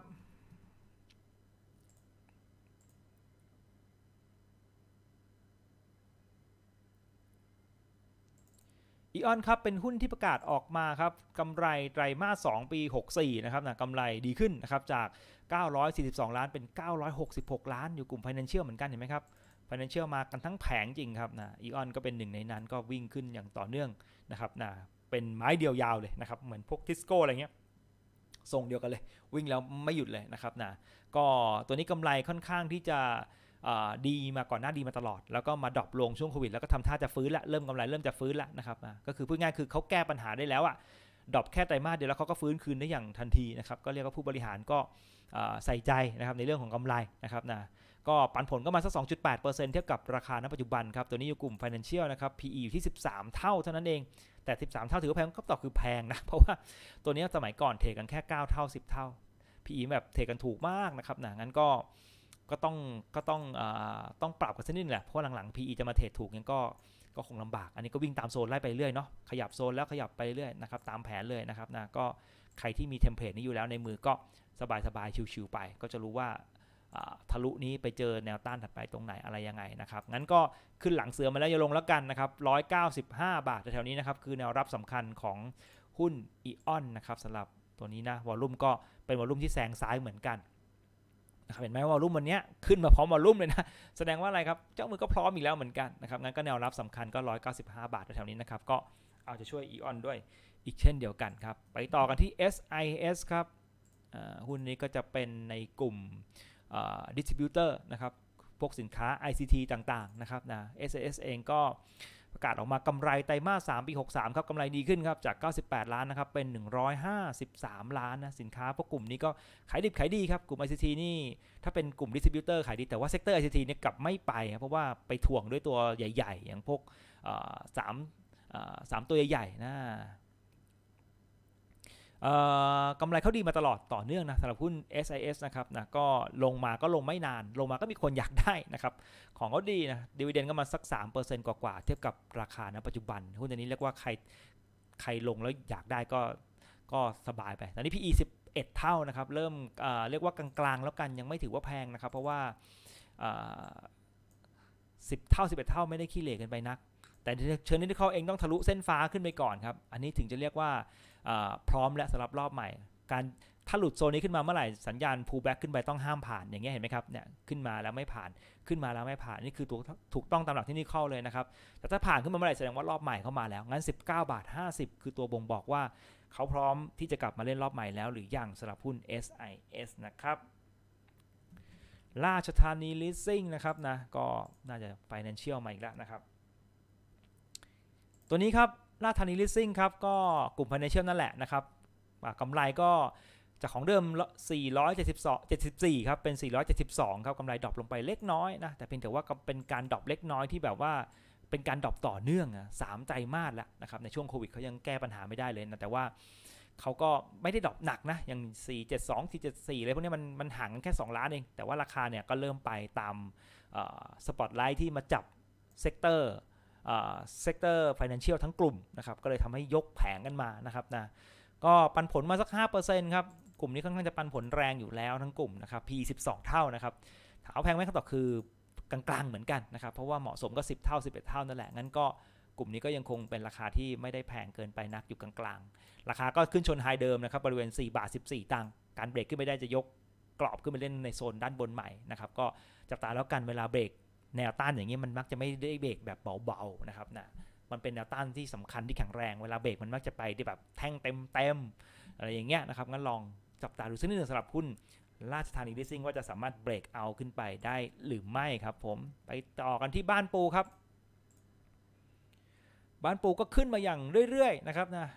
ออนครับ เป็นหุ้นที่ประกาศออกมา ครับกำไรไตรมาส2ปี 64นะครับนะกำไรดีขึ้นนะครับจาก942ล้านเป็น 966 ล้านอยู่กลุ่ม Financial เหมือนกันเห็นไหมครับ Financial มากันทั้งแผงจริงครับนะอีออนก็เป็นหนึ่งในนั้นก็วิ่งขึ้นอย่างต่อเนื่อง นะครับนะเป็นไม้เดียวยาวเลยนะครับเหมือนพวกทิสโก้อะไรเงี้ยส่งเดียวกันเลย วิ่งแล้วไม่หยุดเลยนะครับนะก็ตัวนี้กำไรค่อนข้างที่จะดีมาก่อนหน้าดีมาตลอด แล้วก็มาดรอปลงช่วงโควิดแล้วก็ทำท่าจะฟื้นละเริ่มกำไรเริ่มจะฟื้นละนะครับก็คือพูดง่ายคือเขาแก้ปัญหาได้แล้วอะดรอปแค่ไตรมาสเดียวแล้วเขาก็ฟื้นคืนได้อย่างทันทีนะครับก็เรียกว่าผู้บริหารก็ใส่ใจนะครับในเรื่องของกำไรนะครับนะก็ปันผลก็มาสัก 2.8%เทียบกับราคาณปัจจุบันครับตัวนี้อยู่กลุ่ม Financial นะครับ PE อยู่ที่ 13 เท่าเท่านั้นเองแต่ 13 เท่าถือว่าแพงก็ตอบคือแพงนะเพราะว่าตัวนี้สมัยก่อนเทกันแค่9เท่า 10 เท่า PE แบบเทกันถูกมากนะครับนะงั้นก็ก็ต้องก็ต้องอต้องปรับกันสักนิดแหละ เพราะหลัง ๆ PE จะมา เทรดถูกเนี่ยก็ก็คงลำบาก อันนี้ก็วิ่งตามโซนไล่ไปเรื่อยเนาะขยับโซนแล้วขยับไปเรื่อยนะครับตามแผนเลยนะครับนะก็ใครที่มีเทมเพลตนี้อยู่แล้ว ในมือก็สบายๆ ชิวๆไป ก็จะรู้ว่าทะลุนี้ไปเจอแนวต้านถัดไปตรงไหนอะไรยังไงนะครับ งั้นก็ขึ้นหลังเสือมาแล้วอย่าลงแล้วกันนะครับ195 บาทแถวนี้นะครับคือแนวรับสำคัญของหุ้นอีออนนะครับสำหรับตัวนี้นะวอลลุ่มก็เป็นวอลลุ่มที่แซงซ้ายเหมือนกันครับเห็นไหมว่าลุ่มวันนี้ขึ้นมาพร้อมวอลุ่มเลยนะแสดงว่าอะไรครับ เจ้ามือก็พร้อมอีกแล้วเหมือนกันนะครับ งั้นก็แนวรับสำคัญก็ 195 บาทแถวๆนี้นะครับก็เอาจะช่วยอีออนด้วยอีกเช่นเดียวกันครับ ไปต่อกันที่ SIS ครับหุ้นนี้ก็จะเป็นในกลุ่มดิสติบิวเตอร์นะครับ พวกสินค้า ICT ต่าง ๆ นะครับนะ s i s เองก็ประกาศออกมากำไรไตรมาส3ปี 63 ครับกำไรดีขึ้นครับจาก 98 ล้านนะครับเป็น 153 ล้านนะสินค้าพวกกลุ่มนี้ก็ ขายดิบขายดีครับกลุ่ม ICT นี่ถ้าเป็นกลุ่มดิสติบิวเตอร์ขายดีแต่ว่าเซกเตอร์ ICT เนี่ยกลับไม่ไปครับเพราะว่าไปถ่วงด้วยตัวใหญ่ๆ อย่างพวกสามสามตัวใหญ่ ๆนะกำไรเขาดีมาตลอดต่อเนื่องนะสำหรับหุ้น SIS นะครับนะ ก็ลงมาก็ลงไม่นาน ลงมาก็มีคนอยากได้นะครับ ของเขาดีนะดีเวเดนก็มาสัก 3%กว่าๆเทียบกับราคานะปัจจุบันหุ้นตัวนี้เรียกว่าใครใครลงแล้วอยากได้ก็ก็สบายไปตอนนี้ PE 11เท่านะครับเริ่มเเรียกว่ากลางๆ แล้วกันยังไม่ถือว่าแพงนะครับ เพราะว่า10เท่า11 เท่าไม่ได้ขี้เหร่กันไปนัก แต่เชิญนิดเขาเองต้องทะลุเส้นฟ้าขึ้นไปก่อนครับอันนี้ถึงจะเรียกว่าพร้อมและสำหรับรอบใหม่ การถ้าหลุดโซนนี้ขึ้นมาเมื่อไหร่สัญญาณ pullback ขึ้นไปต้องห้ามผ่านอย่างเงี้ยเห็นไหมครับเนี่ยขึ้นมาแล้วไม่ผ่านขึ้นมาแล้วไม่ผ่านนี่คือถูกถูกต้องตามหลักที่นี่เข้าเลยนะครับแต่ถ้าผ่านขึ้นมาเมื่อไหร่แสดงว่ารอบใหม่เข้ามาแล้วงั้น19บาท50 คือตัวบ่งบอกว่าเขาพร้อมที่จะกลับมาเล่นรอบใหม่แล้วหรือยังสำหรับหุ้น SIS นะครับ ราชธานีลิสซิ่งนะครับนะก็น่าจะ Financial มาอีกแล้วนะครับ ตัวนี้ครับราธานีลิสซิ่งครับก็กลุ่มพันเชื่อมนั่นแหละนะครับกำไรก็จากของเดิม 472 74 ครับเป็น 472 ครับกำไรดรอปลงไปเล็กน้อยนะแต่เพียงแต่ว่าเป็นการดรอปเล็กน้อยที่แบบว่าเป็นการดรอปต่อเนื่องสามใจมากแล้วนะครับในช่วงโควิดเขายังแก้ปัญหาไม่ได้เลยนะแต่ว่าเขาก็ไม่ได้ดรอปหนักนะอย่าง472 474อะไรพวกนี้มันมันห่างกันแค่2ล้านเองแต่ว่าราคาเนี่ยก็เริ่มไปตามสปอตไลท์ที่มาจับเซกเตอร์เซกเตอร์ฟินแลนเชียลทั้งกลุ่มนะครับก็เลยทำให้ยกแผงกันมานะครับนะก็ปันผลมาสัก5%ครับกลุ่มนี้ค่อนข้างจะปันผลแรงอยู่แล้วทั้งกลุ่มนะครับ P 12เท่านะครับถามแพงไหมคำตอบคือกลางๆ เหมือนกันนะครับเพราะว่าเหมาะสมก็ 10 เท่า 11 เท่านั่นแหละ งั้นก็กลุ่มนี้ก็ยังคงเป็นราคาที่ไม่ได้แพงเกินไปนักอยู่กลาง ๆ ราคาก็ขึ้นชนไฮเดิมนะครับบริเวณ4บาท14ตังค์การเบรกขึ้นไม่ได้จะยกกรอบขึ้นไปเล่นในโซนด้านบนใหม่นะครับก็จับตาแล้วกันเวลาเบรกแนวต้านอย่างนี้มันมักจะไม่ได้เบรกแบบเบาๆนะครับนะมันเป็นแนวต้านที่สำคัญที่แข็งแรง เวลาเบรกมันมักจะไปที่แบบแท่งเต็มๆอะไรอย่างเงี้ยนะครับงั้นลองจับตาดูซึ่งนิดหนึ่งสำหรับหุ้นราชธานีลิสซิ่งว่าจะสามารถเบรกเอาขึ้นไปได้หรือไม่ครับผมไปต่อกันที่บ้านปูครับ บ้านปูก็ขึ้นมาอย่างเรื่อยๆ นะครับนะ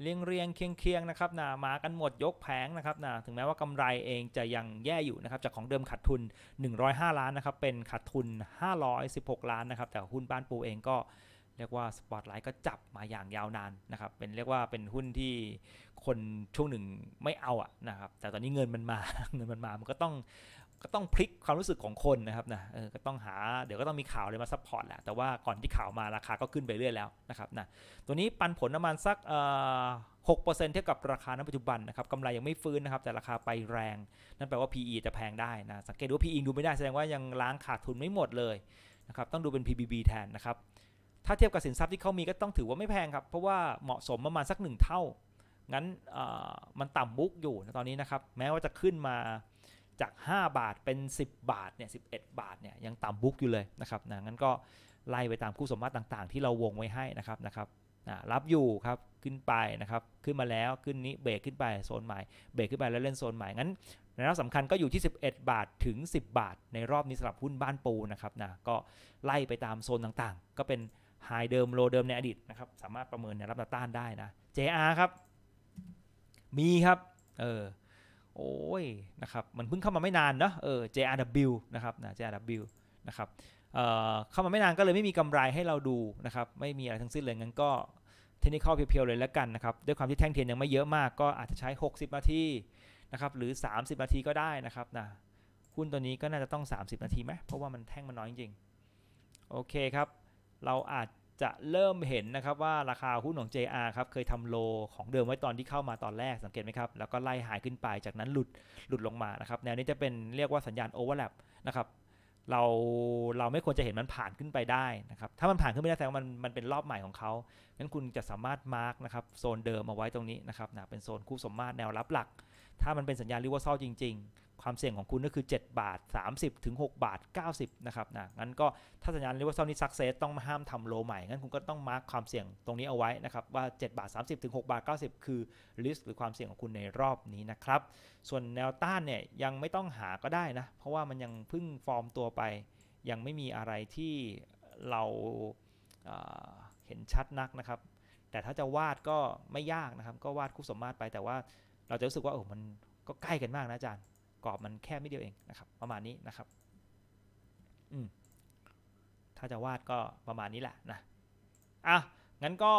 เรียงเรียงเคียงเคียงนะครับนะมากันหมดยกแผงนะครับนะถึงแม้ว่ากำไรเองจะยังแย่อยู่นะครับจากของเดิมขาดทุน 105 ล้านนะครับเป็นขาดทุน 516 ล้านนะครับแต่หุ้นบ้านปูเองก็ เรียกว่าสปอตไลท์ก็จับมาอย่างยาวนานนะครับเป็นเรียกว่าเป็นหุ้นที่คนช่วงหนึ่งไม่เอาอะนะครับแต่ตอนนี้เงินมันมาเงินมันมามันก็ต้องก็ต้องพลิกความรู้สึกของคนนะครับนะก็ต้องหาเดี๋ยวก็ต้องมีข่าวเลยมาซัพพอร์ตแหละแต่ว่าก่อนที่ข่าวมาราคาก็ขึ้นไปเรื่อยแล้วนะครับนะตัวนี้ปันผลประมาณสักหกเปอร์เซ็นต์เทียบกับราคาณปัจจุบันนะครับกำไรยังไม่ฟื้นนะครับแต่ราคาไปแรง นั่นแปลว่า PE จะแพงได้นะสังเกตดูว่า PE ดูไม่ได้แสดงว่ายังล้างขาดทุนไม่หมดเลยนะครับต้องดูเป็น PBB แทนนะครับถ้าเทียบกับสินทรัพย์ที่เขามีก็ต้องถือว่าไม่แพงครับเพราะว่าเหมาะสมประมาณสักหนึ่งเท่า งั้นมันต่ำบุกอยู่ตอนนี้นะครับแม้ว่าจะขึ้นมาจาก 5 บาทเป็น 10 บาทเนี่ยสิบาทเนี่ยยังต่ำบุ๊กอยู่เลยนะครับนะงั้นก็ไล่ไปตามคู่สมมาตรต่างๆ ที่เราวงไว้ให้นะครับนะครับนะรับอยู่ครับขึ้นไปนะครับ ขึ้นมาแล้วขึ้นนี้เบรกขึ้นไปโซนใหม่เบรกขึ้นไปแล้วเล่นโซนใหม่งั้นในรอบสำคัญก็อยู่ที่ 11 บาทถึง 10 บาท ในรอบนี้สำหรับหุ้นบ้านปูนะครับนะก็ไล่ไปตามโซนต่างๆ ก็เป็นไฮเดิมโลเดิมในอดีตนะครับสามารถประเมินในรับต้านได้นะ JR ครับ มีครับเออโอ้ยนะครับมันเพิ่งเข้ามาไม่นานเนาะเออ JRW นะครับนะ JRW นะครับเอ่อเข้ามาไม่นานก็เลยไม่มีกำไรให้เราดูนะครับไม่มีอะไรทั้งสิ้นเลยงั้นก็เทคนิคเพียวๆเลยแล้วกันนะครับด้วยความที่แท่งเทียนยังไม่เยอะมาก ก็อาจจะใช้ 60นาทีนะครับหรือ 30นาทีก็ได้นะครับนะหุ้นตัวนี้ก็น่าจะต้อง 30นาทีไหมเพราะว่ามันแท่งมันน้อยจริงโอเคครับ เราอาจจะเริ่มเห็นนะครับว่าราคาหุ้นของ JR ครับเคยทำโลของเดิมไว้ตอนที่เข้ามาตอนแรกสังเกตไหมครับ แล้วก็ไล่หายขึ้นไปจากนั้นหลุดหลุดลงมา นะครับ แนวนี้จะเป็นเรียกว่าสัญญาณโอเวอร์แลปนะครับ เราเราไม่ควรจะเห็นมันผ่านขึ้นไปได้นะครับ ถ้ามันผ่านขึ้นไม่ได้แสดงว่ามันมันเป็นรอบใหม่ของเขางั้นคุณจะสามารถมาร์กนะครับโซนเดิมเอาไว้ตรงนี้นะครับนะเป็นโซนคู่สมมาตรแนวรับหลัก ถ้ามันเป็นสัญญาณรีวอร์ซอลจริงความเสี่ยงของคุณก็คือ7บาท30ถึง6บาท90 นะครับนะงั้นก็ถ้าสัญญาณเรียกว่าเท่านี้สักเซสต้องห้ามทำโลใหม่ งั้นคุณก็ต้องมาร์คความเสี่ยงตรงนี้เอาไว้นะครับ ว่า7บาท30ถึง6บาท90 คือลิสต์หรือความเสี่ยงของคุณในรอบนี้นะครับ ส่วนแนวต้านเนี่ยยังไม่ต้องหาก็ได้นะ เพราะว่ามันยังพึ่งฟอร์มตัวไป ยังไม่มีอะไรที่เราเห็นชัดนักนะครับ แต่ถ้าจะวาดก็ไม่ยากนะครับ ก็วาดคู่สมมาตรไป แต่ว่าเราจะรู้สึกว่าโอ้มันก็ใกล้กันมากนะอาจารย์กรอบมันแค่ไม่เดียวเองนะครับประมาณนี้นะครับอืมถ้าจะวาดก็ประมาณนี้แหละนะอ่ะงั้นก็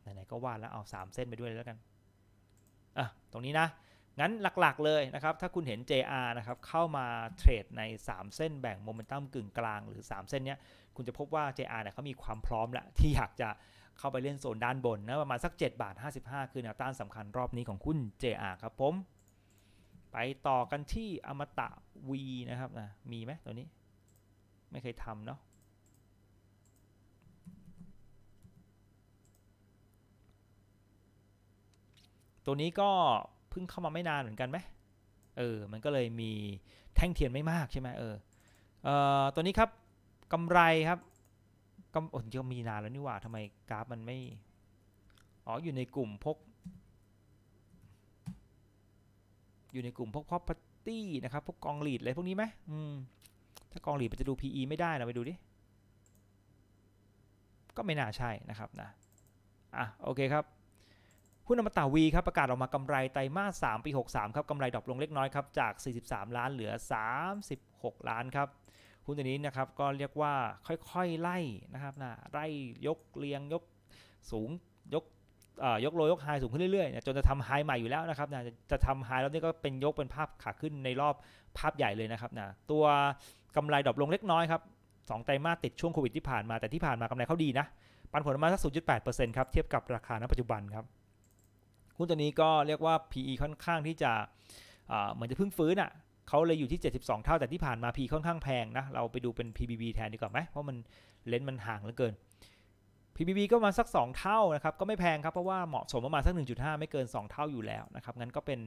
ไหนๆก็วาดแล้วเอาสามเส้นไปด้วยแล้วกันอ่ะตรงนี้นะงั้นหลักๆเลยนะครับ ถ้าคุณเห็น JR นะครับ เข้ามาเทรดใน3เส้นแบ่งโมเมนตัมกึ่งกลางหรือ3 เส้นนี้คุณจะพบว่า JR เนี่ยเขามีความพร้อมแล้วที่อยากจะเข้าไปเล่นโซนด้านบนนะประมาณสัก7บาท55คือแนวต้านสำคัญรอบนี้ของคุณ JR ครับผมไปต่อกันที่อมตะ V นะครับนะมีไหมตัวนี้ ไม่เคยทำเนาะตัวนี้ก็ เพิ่งเข้ามาไม่นาน เหมือนกันไหมเออมันก็เลยมีแท่งเทียน ไม่มากใช่ไหม เออเออตัวนี้ครับกำไรครับกำโอ้ยมีนานแล้วนี่ว่าทำไมกราฟมันไม่อ๋ออยู่ในกลุ่มพกอยู่ในกลุ่มพวก property นะครับพวกกองหลีดอะไรพวกนี้ไหมมถ้ากองหลีดมันจะดู PE ไม่ได้เราไปดูดิ ก็ไม่น่าใช่นะครับนะอ่ะโอเคครับหุ้นอมตะวีครับประกาศออกมากำไรไตรมาส3ปี63ครับกำไรดรอปลงเล็กน้อยครับจาก 43 ล้านเหลือ 36 ล้านครับหุ้นตัวนี้นะครับก็เรียกว่าค่อยๆไล่นะครับนะไล่ยกเรียงยกสูงยกยกโลยกไฮสูงขึ้นเรื่อยๆจนจะทำไฮใหม่อยู่แล้วนะครับนะจะทำไฮแล้วนี่ก็เป็นยกเป็นภาพขาขึ้นในรอบภาพใหญ่เลยนะครับนะตัวกำไรดรอปลงเล็กน้อยครับสองไตรมาสติดช่วงโควิดที่ผ่านมาแต่ที่ผ่านมากำไรเขาดีนะ ปันผลมาสัก 0.8%ครับ เทียบกับราคาณปัจจุบันครับ หุ้นตัวนี้ก็เรียกว่า PE ค่อนข้างที่จะเหมือนจะพึ่งฟื้นอ่ะเขาเลยอยู่ที่ 72 เท่าแต่ที่ผ่านมา PE ค่อนข้างแพงนะเราไปดูเป็น PBB แทนดีกว่าไหมเพราะมันเลนส์มันห่างเหลือเกิน PBB ก็มาสัก 2 เท่านะครับก็ไม่แพงครับเพราะว่าเหมาะสมประมาณสัก 1.5 ไม่เกิน 2 เท่าอยู่แล้วนะครับงั้นก็เป็น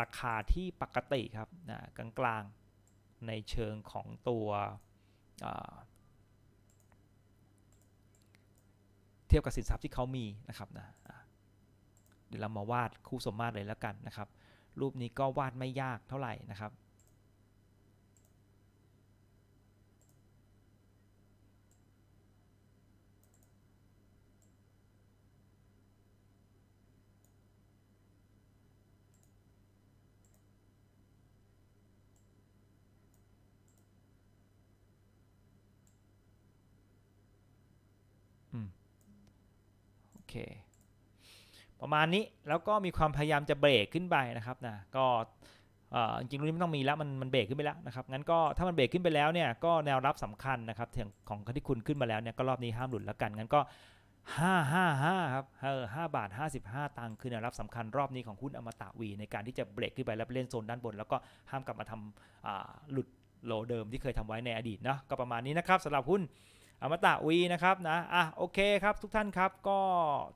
ราคาที่ปกติครับกลางๆในเชิงของตัว เทียบกับสินทรัพย์ที่เขามีนะครับนะเดี๋ยวเรามาวาดคู่สมมาตรเลยแล้วกันนะครับ รูปนี้ก็วาดไม่ยากเท่าไหร่นะครับคประมาณนี้แล้วก็มีความพยายามจะเบรกขึ้นไปนะครับนะก็จริงๆรุ่นนี้ไม่ต้องมีแล้วมันมันเบรกขึ้นไปแล้วนะครับงั้นก็ถ้ามันเบรกขึ้นไปแล้วเนี่ยก็แนวรับสำคัญนะครับของที่คุณขึ้นมาแล้วเนี่ยก็รอบนี้ห้ามหลุดแล้วกันงั้นก็ห้าห้าห้าครับเออห้าบาทห้าสิบห้าตังค์คือแนวรับสำคัญรอบนี้ของหุ้นอมตะวีในการที่จะเบรกขึ้นไปแล้วเล่นโซนด้านบนแล้วก็ห้ามกลับมาทำหลุดโลเดิมที่เคยทำไว้ในอดีตเนาะก็ประมาณนี้นะครับสำหรับหุ้นอมตะวีนะครับนะอ่ะโอเคครับทุกท่านครับ ก็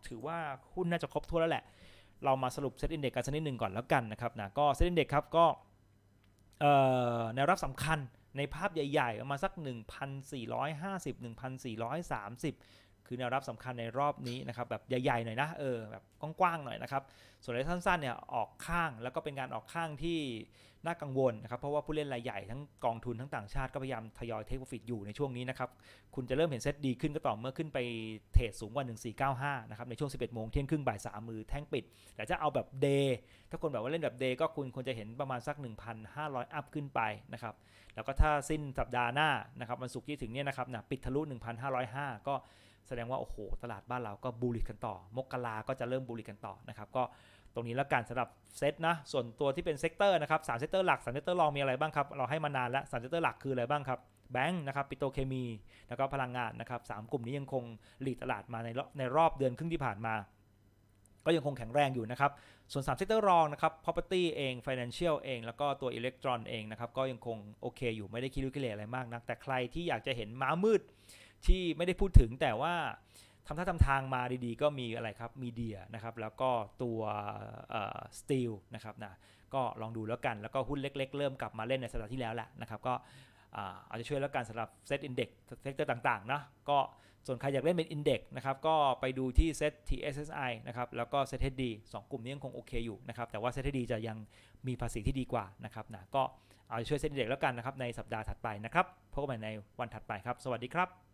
ถือว่าหุ้นน่าจะครบทั่วแล้วแหละ เรามาสรุปเซ็ตอินเด็กซ์กันสักนิดหนึ่งก่อนแล้วกันนะครับนะ ก็เซ็ตอินเด็กซ์ครับก็แนวรับสำคัญในภาพใหญ่ๆประมาณสัก 1,450 1,430คือ แนวรับสำคัญในรอบนี้นะครับแบบใหญ่ ๆ หน่อย นะเออแบบกว้าง ๆ หน่อยนะครับส่วนระยะสั้นๆเนี่ยออกข้างแล้วก็เป็นการออกข้างที่น่ากังวลนะครับเพราะว่าผู้เล่นราย ใหญ่ ทั้งกองทุนทั้งต่างชาติ ก็พยายามทยอยเทคโปรฟิตอยู่ในช่วงนี้นะครับคุณจะเริ่มเห็นเซ็ตดีขึ้นก็ต่อเมื่อขึ้นไปเทรดสูงกว่า 1495นะครับในช่วง11โมงเที่ยงครึ่งบ่ายสามมือแท่งปิดแต่จะเอาแบบเดย์ถ้าคนแบบว่าเล่นแบบเดย์ก็คุณควรจะเห็นประมาณสัก 1,500 อัพขึ้นไปนะครับแล้วก็ถ้าสิ้นสัปดาห์หน้านะครับวันศุกร์ที่ถึงเนี่ยนะครับนะปิดทะลุ 1,505 ก็แสดงว่า โอ้โห ตลาด บ้านเราก็บูลิกันต่อ มกราก็จะเริ่มบูลิกันต่อนะ ครับก็ตรงนี้แล้วกันสำหรับเซตนะส่วนตัวที่เป็นเซกเตอร์นะครับสามเซกเตอร์หลักสามเซกเตอร์รองมีอะไรบ้างครับเราให้มานานแล้วสามเซกเตอร์หลักคืออะไรบ้างครับแบงค์นะครับปิโตเคมีแล้วก็พลังงานนะครับสามกลุ่มนี้ยังคงหลีดตลาดมาในในรอบเดือนครึ่งที่ผ่านมาก็ยังคงแข็งแรงอยู่นะครับส่วน3เซกเตอร์รองนะครับ property เอง financial เองแล้วก็ตัวอิเล็กทรอนเองนะครับก็ยังคงโอเค อยู่ไม่ได้คิดลุกิเลอะไรมากนักแต่ใครที่อยากจะเห็นม้ามืดที่ไม่ได้พูดถึงแต่ว่าทำท่าทำทางมาดีๆ ก็มีอะไรครับมีเดียนะครับ แล้วก็ตัวสตีลนะครับนะก็ลองดูแล้วกันแล้วก็หุ้นเล็กๆ เริ่มกลับมาเล่นในสัปดาห์ที่แล้วแหละนะครับก็อาจจะช่วยแล้วกันสำหรับเซตอินเด็กซ์เซกเตอร์ต่างๆนะก็ส่วนใคร อยากเล่นเป็นอินเด็กซ์นะครับก็ไปดูที่เซต TSSI นะครับ แล้วก็เซตสองกลุ่มนี้ยังคงโอเคอยู่นะครับ แต่ว่าเซตดีจะยังมีภาษีที่ดีกว่านะครับนะก็เอาช่วยเซตอินเด็กซ์แล้วกันนะครับในสัปดาห์ถัดไปนะครับพบกันใหม่ในวันถัดไปครับ สวัสดีครับ